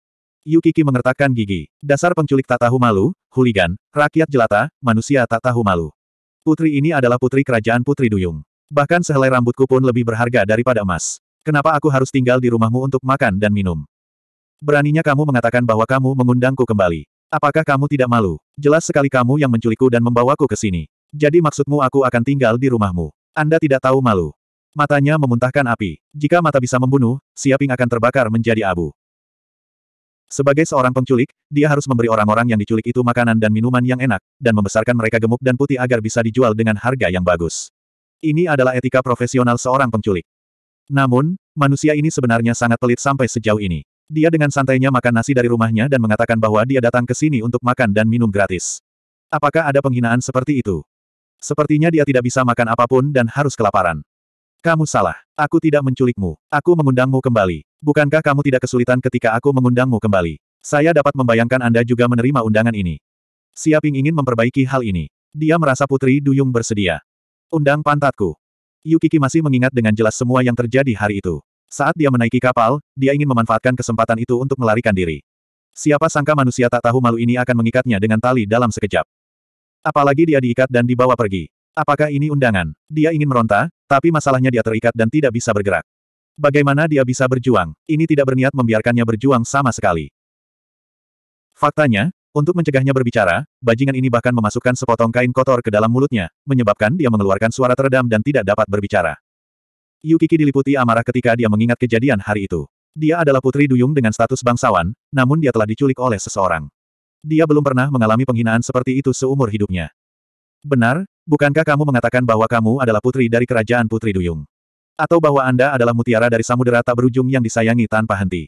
Speaker 1: Yukiki mengertakkan gigi. Dasar penculik tak tahu malu, huligan, rakyat jelata, manusia tak tahu malu. Putri ini adalah putri kerajaan Putri Duyung. Bahkan sehelai rambutku pun lebih berharga daripada emas. Kenapa aku harus tinggal di rumahmu untuk makan dan minum? Beraninya kamu mengatakan bahwa kamu mengundangku kembali. Apakah kamu tidak malu? Jelas sekali kamu yang menculikku dan membawaku ke sini. Jadi maksudmu aku akan tinggal di rumahmu. Anda tidak tahu malu. Matanya memuntahkan api. Jika mata bisa membunuh, Siaping akan terbakar menjadi abu. Sebagai seorang penculik, dia harus memberi orang-orang yang diculik itu makanan dan minuman yang enak, dan membesarkan mereka gemuk dan putih agar bisa dijual dengan harga yang bagus. Ini adalah etika profesional seorang penculik. Namun, manusia ini sebenarnya sangat pelit sampai sejauh ini. Dia dengan santainya makan nasi dari rumahnya dan mengatakan bahwa dia datang ke sini untuk makan dan minum gratis. Apakah ada penghinaan seperti itu? Sepertinya dia tidak bisa makan apapun dan harus kelaparan. Kamu salah. Aku tidak menculikmu. Aku mengundangmu kembali. Bukankah kamu tidak kesulitan ketika aku mengundangmu kembali? Saya dapat membayangkan Anda juga menerima undangan ini. Siaping ingin memperbaiki hal ini. Dia merasa Putri Duyung bersedia. Undang pantatku. Yukiki masih mengingat dengan jelas semua yang terjadi hari itu. Saat dia menaiki kapal, dia ingin memanfaatkan kesempatan itu untuk melarikan diri. Siapa sangka manusia tak tahu malu ini akan mengikatnya dengan tali dalam sekejap. Apalagi dia diikat dan dibawa pergi. Apakah ini undangan? Dia ingin meronta, tapi masalahnya dia terikat dan tidak bisa bergerak. Bagaimana dia bisa berjuang? Ini tidak berniat membiarkannya berjuang sama sekali. Faktanya, untuk mencegahnya berbicara, bajingan ini bahkan memasukkan sepotong kain kotor ke dalam mulutnya, menyebabkan dia mengeluarkan suara teredam dan tidak dapat berbicara. Yukiki diliputi amarah ketika dia mengingat kejadian hari itu. Dia adalah putri duyung dengan status bangsawan, namun dia telah diculik oleh seseorang. Dia belum pernah mengalami penghinaan seperti itu seumur hidupnya. Benar, bukankah kamu mengatakan bahwa kamu adalah putri dari kerajaan Putri Duyung? Atau bahwa Anda adalah mutiara dari samudera tak berujung yang disayangi tanpa henti.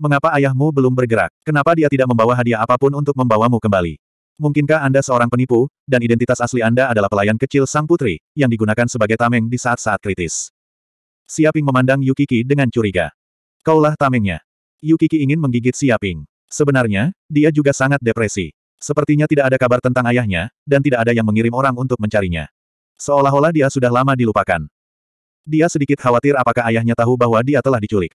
Speaker 1: Mengapa ayahmu belum bergerak? Kenapa dia tidak membawa hadiah apapun untuk membawamu kembali? Mungkinkah Anda seorang penipu, dan identitas asli Anda adalah pelayan kecil sang putri, yang digunakan sebagai tameng di saat-saat kritis? Siaping memandang Yukiki dengan curiga. Kaulah tamengnya. Yukiki ingin menggigit Siaping. Sebenarnya, dia juga sangat depresi. Sepertinya tidak ada kabar tentang ayahnya, dan tidak ada yang mengirim orang untuk mencarinya. Seolah-olah dia sudah lama dilupakan. Dia sedikit khawatir apakah ayahnya tahu bahwa dia telah diculik.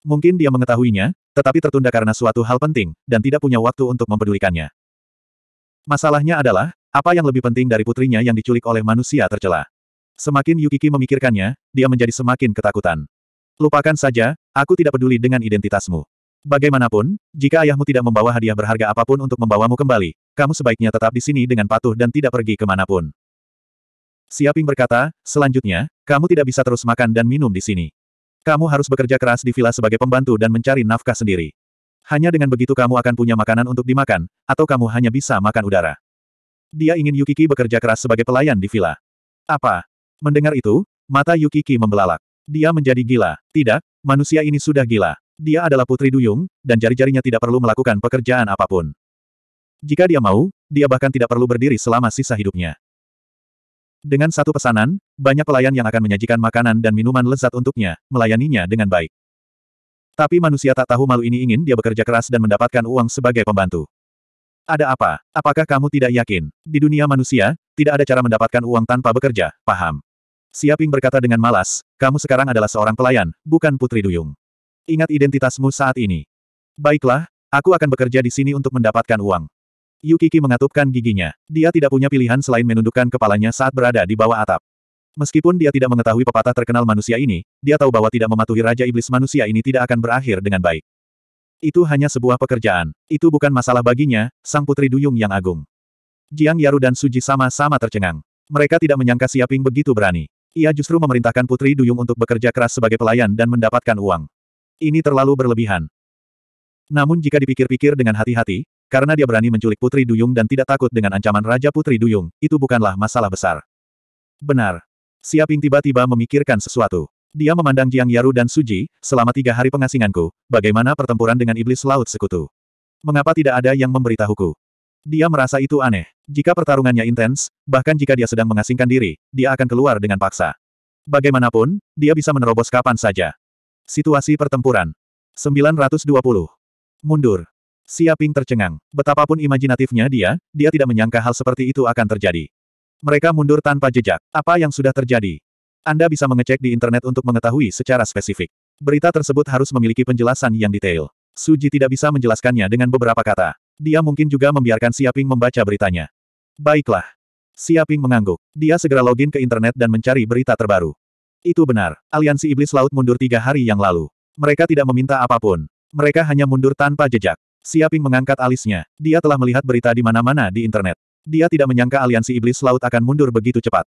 Speaker 1: Mungkin dia mengetahuinya, tetapi tertunda karena suatu hal penting, dan tidak punya waktu untuk mempedulikannya. Masalahnya adalah, apa yang lebih penting dari putrinya yang diculik oleh manusia tercela? Semakin Yukiki memikirkannya, dia menjadi semakin ketakutan. Lupakan saja, aku tidak peduli dengan identitasmu. Bagaimanapun, jika ayahmu tidak membawa hadiah berharga apapun untuk membawamu kembali, kamu sebaiknya tetap di sini dengan patuh dan tidak pergi kemanapun. Siaping berkata, selanjutnya, kamu tidak bisa terus makan dan minum di sini. Kamu harus bekerja keras di villa sebagai pembantu dan mencari nafkah sendiri. Hanya dengan begitu kamu akan punya makanan untuk dimakan, atau kamu hanya bisa makan udara. Dia ingin Yukiki bekerja keras sebagai pelayan di villa. Apa? Mendengar itu, mata Yukiki membelalak. Dia menjadi gila. Tidak, manusia ini sudah gila. Dia adalah putri duyung, dan jari-jarinya tidak perlu melakukan pekerjaan apapun. Jika dia mau, dia bahkan tidak perlu berdiri selama sisa hidupnya. Dengan satu pesanan, banyak pelayan yang akan menyajikan makanan dan minuman lezat untuknya, melayaninya dengan baik. Tapi manusia tak tahu malu ini ingin dia bekerja keras dan mendapatkan uang sebagai pembantu. Ada apa? Apakah kamu tidak yakin? Di dunia manusia, tidak ada cara mendapatkan uang tanpa bekerja, paham? Siaping berkata dengan malas, kamu sekarang adalah seorang pelayan, bukan putri duyung. Ingat identitasmu saat ini. Baiklah, aku akan bekerja di sini untuk mendapatkan uang. Yukiki mengatupkan giginya. Dia tidak punya pilihan selain menundukkan kepalanya saat berada di bawah atap. Meskipun dia tidak mengetahui pepatah terkenal manusia ini, dia tahu bahwa tidak mematuhi Raja Iblis manusia ini tidak akan berakhir dengan baik. Itu hanya sebuah pekerjaan. Itu bukan masalah baginya, sang putri duyung yang agung. Jiang Yaru dan Suji sama-sama tercengang. Mereka tidak menyangka Siaping begitu berani. Ia justru memerintahkan putri duyung untuk bekerja keras sebagai pelayan dan mendapatkan uang. Ini terlalu berlebihan. Namun jika dipikir-pikir dengan hati-hati, karena dia berani menculik Putri Duyung dan tidak takut dengan ancaman Raja Putri Duyung, itu bukanlah masalah besar. Benar. Siaping tiba-tiba memikirkan sesuatu. Dia memandang Jiang Yaru dan Suji, selama tiga hari pengasinganku, bagaimana pertempuran dengan iblis laut sekutu. Mengapa tidak ada yang memberitahuku? Dia merasa itu aneh. Jika pertarungannya intens, bahkan jika dia sedang mengasingkan diri, dia akan keluar dengan paksa. Bagaimanapun, dia bisa menerobos kapan saja. Situasi pertempuran. 920. Mundur. Siaping tercengang. Betapapun imajinatifnya dia, dia tidak menyangka hal seperti itu akan terjadi. Mereka mundur tanpa jejak. Apa yang sudah terjadi? Anda bisa mengecek di internet untuk mengetahui secara spesifik. Berita tersebut harus memiliki penjelasan yang detail. Suji tidak bisa menjelaskannya dengan beberapa kata. Dia mungkin juga membiarkan Siaping membaca beritanya. Baiklah. Siaping mengangguk. Dia segera login ke internet dan mencari berita terbaru. Itu benar. Aliansi Iblis Laut mundur tiga hari yang lalu. Mereka tidak meminta apapun. Mereka hanya mundur tanpa jejak. Siaping mengangkat alisnya. Dia telah melihat berita di mana-mana di internet. Dia tidak menyangka aliansi iblis laut akan mundur begitu cepat.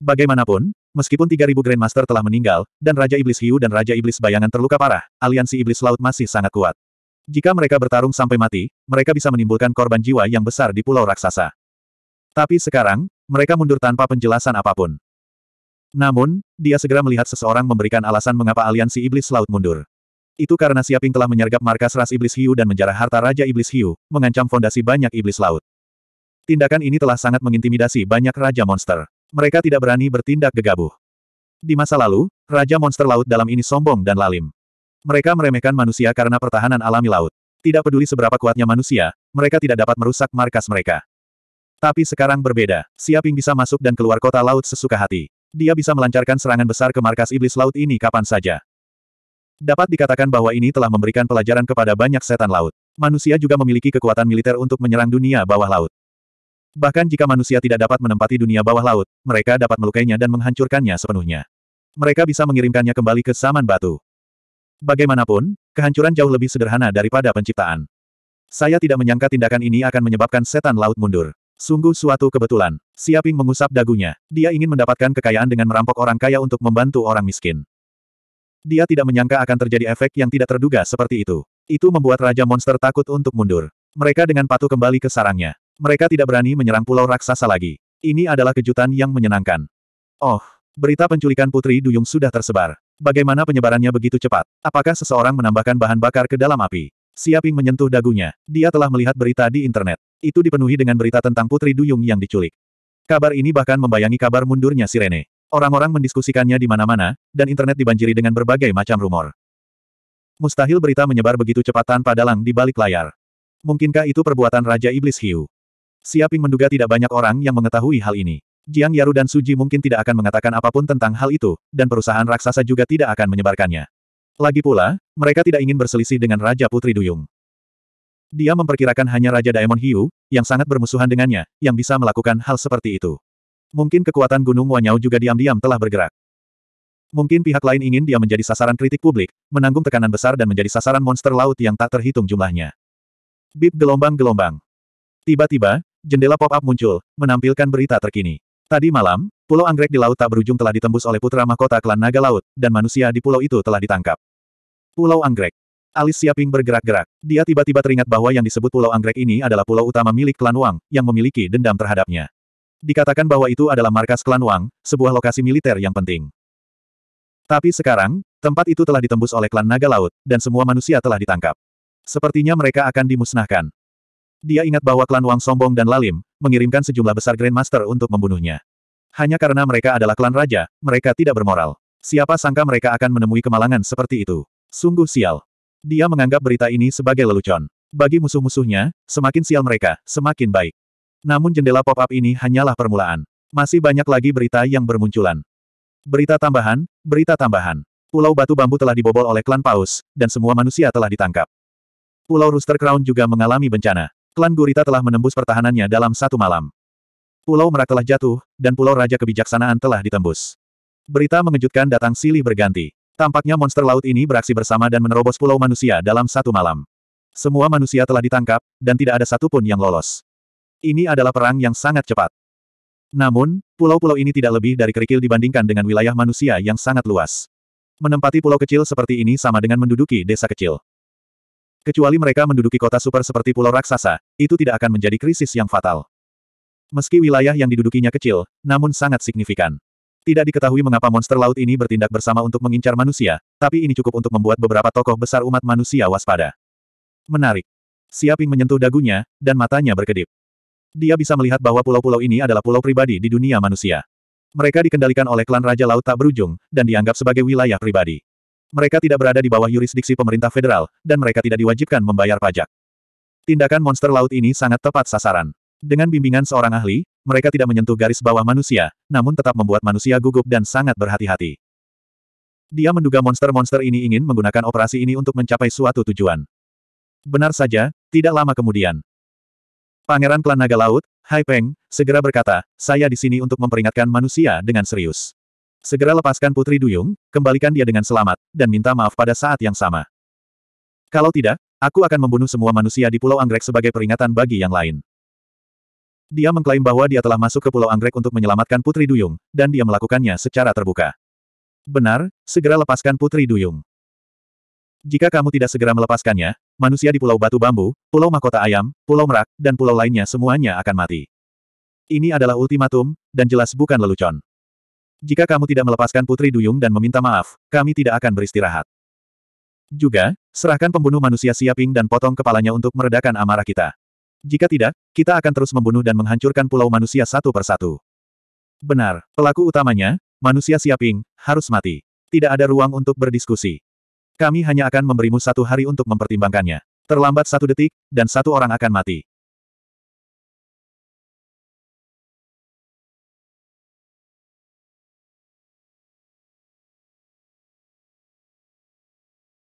Speaker 1: Bagaimanapun, meskipun 3000 Grandmaster telah meninggal, dan Raja Iblis Hiu dan Raja Iblis Bayangan terluka parah, aliansi iblis laut masih sangat kuat. Jika mereka bertarung sampai mati, mereka bisa menimbulkan korban jiwa yang besar di pulau raksasa. Tapi sekarang, mereka mundur tanpa penjelasan apapun. Namun, dia segera melihat seseorang memberikan alasan mengapa aliansi iblis laut mundur. Itu karena Siaping telah menyergap markas ras iblis hiu dan menjarah harta Raja Iblis Hiu, mengancam fondasi banyak iblis laut. Tindakan ini telah sangat mengintimidasi banyak Raja Monster. Mereka tidak berani bertindak gegabah. Di masa lalu, Raja Monster Laut dalam ini sombong dan lalim. Mereka meremehkan manusia karena pertahanan alami laut. Tidak peduli seberapa kuatnya manusia, mereka tidak dapat merusak markas mereka. Tapi sekarang berbeda, Siaping bisa masuk dan keluar kota laut sesuka hati. Dia bisa melancarkan serangan besar ke markas iblis laut ini kapan saja. Dapat dikatakan bahwa ini telah memberikan pelajaran kepada banyak setan laut. Manusia juga memiliki kekuatan militer untuk menyerang dunia bawah laut. Bahkan jika manusia tidak dapat menempati dunia bawah laut, mereka dapat melukainya dan menghancurkannya sepenuhnya. Mereka bisa mengirimkannya kembali ke saman batu. Bagaimanapun, kehancuran jauh lebih sederhana daripada penciptaan. Saya tidak menyangka tindakan ini akan menyebabkan setan laut mundur. Sungguh suatu kebetulan. Siaping mengusap dagunya. Dia ingin mendapatkan kekayaan dengan merampok orang kaya untuk membantu orang miskin. Dia tidak menyangka akan terjadi efek yang tidak terduga seperti itu. Itu membuat Raja Monster takut untuk mundur. Mereka dengan patuh kembali ke sarangnya. Mereka tidak berani menyerang pulau raksasa lagi. Ini adalah kejutan yang menyenangkan. Oh, berita penculikan Putri Duyung sudah tersebar. Bagaimana penyebarannya begitu cepat? Apakah seseorang menambahkan bahan bakar ke dalam api? Siaping menyentuh dagunya. Dia telah melihat berita di internet. Itu dipenuhi dengan berita tentang Putri Duyung yang diculik. Kabar ini bahkan membayangi kabar mundurnya Sirene. Orang-orang mendiskusikannya di mana-mana, dan internet dibanjiri dengan berbagai macam rumor. Mustahil berita menyebar begitu cepat tanpa dalang di balik layar. Mungkinkah itu perbuatan Raja Iblis Hiu? Siaping menduga tidak banyak orang yang mengetahui hal ini. Jiang Yaru dan Suji mungkin tidak akan mengatakan apapun tentang hal itu, dan perusahaan raksasa juga tidak akan menyebarkannya. Lagi pula, mereka tidak ingin berselisih dengan Raja Putri Duyung. Dia memperkirakan hanya Raja Daemon Hiu, yang sangat bermusuhan dengannya, yang bisa melakukan hal seperti itu. Mungkin kekuatan Gunung Wanyau juga diam-diam telah bergerak. Mungkin pihak lain ingin dia menjadi sasaran kritik publik, menanggung tekanan besar dan menjadi sasaran monster laut yang tak terhitung jumlahnya. Bip gelombang-gelombang. Tiba-tiba, jendela pop-up muncul, menampilkan berita terkini. Tadi malam, pulau anggrek di laut tak berujung telah ditembus oleh putra mahkota klan naga laut, dan manusia di pulau itu telah ditangkap. Pulau anggrek. Alis Siaping bergerak-gerak. Dia tiba-tiba teringat bahwa yang disebut pulau anggrek ini adalah pulau utama milik klan Wang, yang memiliki dendam terhadapnya. Dikatakan bahwa itu adalah markas klan Wang, sebuah lokasi militer yang penting. Tapi sekarang, tempat itu telah ditembus oleh klan Naga Laut, dan semua manusia telah ditangkap. Sepertinya mereka akan dimusnahkan. Dia ingat bahwa klan Wang sombong dan lalim, mengirimkan sejumlah besar Grandmaster untuk membunuhnya. Hanya karena mereka adalah klan raja, mereka tidak bermoral. Siapa sangka mereka akan menemui kemalangan seperti itu. Sungguh sial. Dia menganggap berita ini sebagai lelucon. Bagi musuh-musuhnya, semakin sial mereka, semakin baik. Namun jendela pop-up ini hanyalah permulaan. Masih banyak lagi berita yang bermunculan. Berita tambahan, berita tambahan. Pulau Batu Bambu telah dibobol oleh klan Paus, dan semua manusia telah ditangkap. Pulau Rooster Crown juga mengalami bencana. Klan Gurita telah menembus pertahanannya dalam satu malam. Pulau Merak telah jatuh, dan Pulau Raja Kebijaksanaan telah ditembus. Berita mengejutkan datang silih berganti. Tampaknya monster laut ini beraksi bersama dan menerobos pulau manusia dalam satu malam. Semua manusia telah ditangkap, dan tidak ada satupun yang lolos. Ini adalah perang yang sangat cepat. Namun, pulau-pulau ini tidak lebih dari kerikil dibandingkan dengan wilayah manusia yang sangat luas. Menempati pulau kecil seperti ini sama dengan menduduki desa kecil. Kecuali mereka menduduki kota super seperti pulau raksasa, itu tidak akan menjadi krisis yang fatal. Meski wilayah yang didudukinya kecil, namun sangat signifikan. Tidak diketahui mengapa monster laut ini bertindak bersama untuk mengincar manusia, tapi ini cukup untuk membuat beberapa tokoh besar umat manusia waspada. Menarik. Siaping menyentuh dagunya, dan matanya berkedip. Dia bisa melihat bahwa pulau-pulau ini adalah pulau pribadi di dunia manusia. Mereka dikendalikan oleh klan Raja Laut Tak Berujung, dan dianggap sebagai wilayah pribadi. Mereka tidak berada di bawah yurisdiksi pemerintah federal, dan mereka tidak diwajibkan membayar pajak. Tindakan monster laut ini sangat tepat sasaran. Dengan bimbingan seorang ahli, mereka tidak menyentuh garis bawah manusia, namun tetap membuat manusia gugup dan sangat berhati-hati. Dia menduga monster-monster ini ingin menggunakan operasi ini untuk mencapai suatu tujuan. Benar saja, tidak lama kemudian, Pangeran Klan Naga Laut, Hai Peng, segera berkata, saya di sini untuk memperingatkan manusia dengan serius. Segera lepaskan Putri Duyung, kembalikan dia dengan selamat, dan minta maaf pada saat yang sama. Kalau tidak, aku akan membunuh semua manusia di Pulau Anggrek sebagai peringatan bagi yang lain. Dia mengklaim bahwa dia telah masuk ke Pulau Anggrek untuk menyelamatkan Putri Duyung, dan dia melakukannya secara terbuka. Benar, segera lepaskan Putri Duyung. Jika kamu tidak segera melepaskannya, manusia di Pulau Batu Bambu, Pulau Mahkota Ayam, Pulau Merak, dan pulau lainnya semuanya akan mati. Ini adalah ultimatum, dan jelas bukan lelucon. Jika kamu tidak melepaskan Putri Duyung dan meminta maaf, kami tidak akan beristirahat. Juga, serahkan pembunuh manusia Siaping dan potong kepalanya untuk meredakan amarah kita. Jika tidak, kita akan terus membunuh dan menghancurkan pulau manusia satu persatu. Benar, pelaku utamanya, manusia Siaping, harus mati. Tidak ada ruang untuk berdiskusi. Kami hanya akan memberimu satu hari untuk mempertimbangkannya. Terlambat satu detik, dan satu orang akan mati.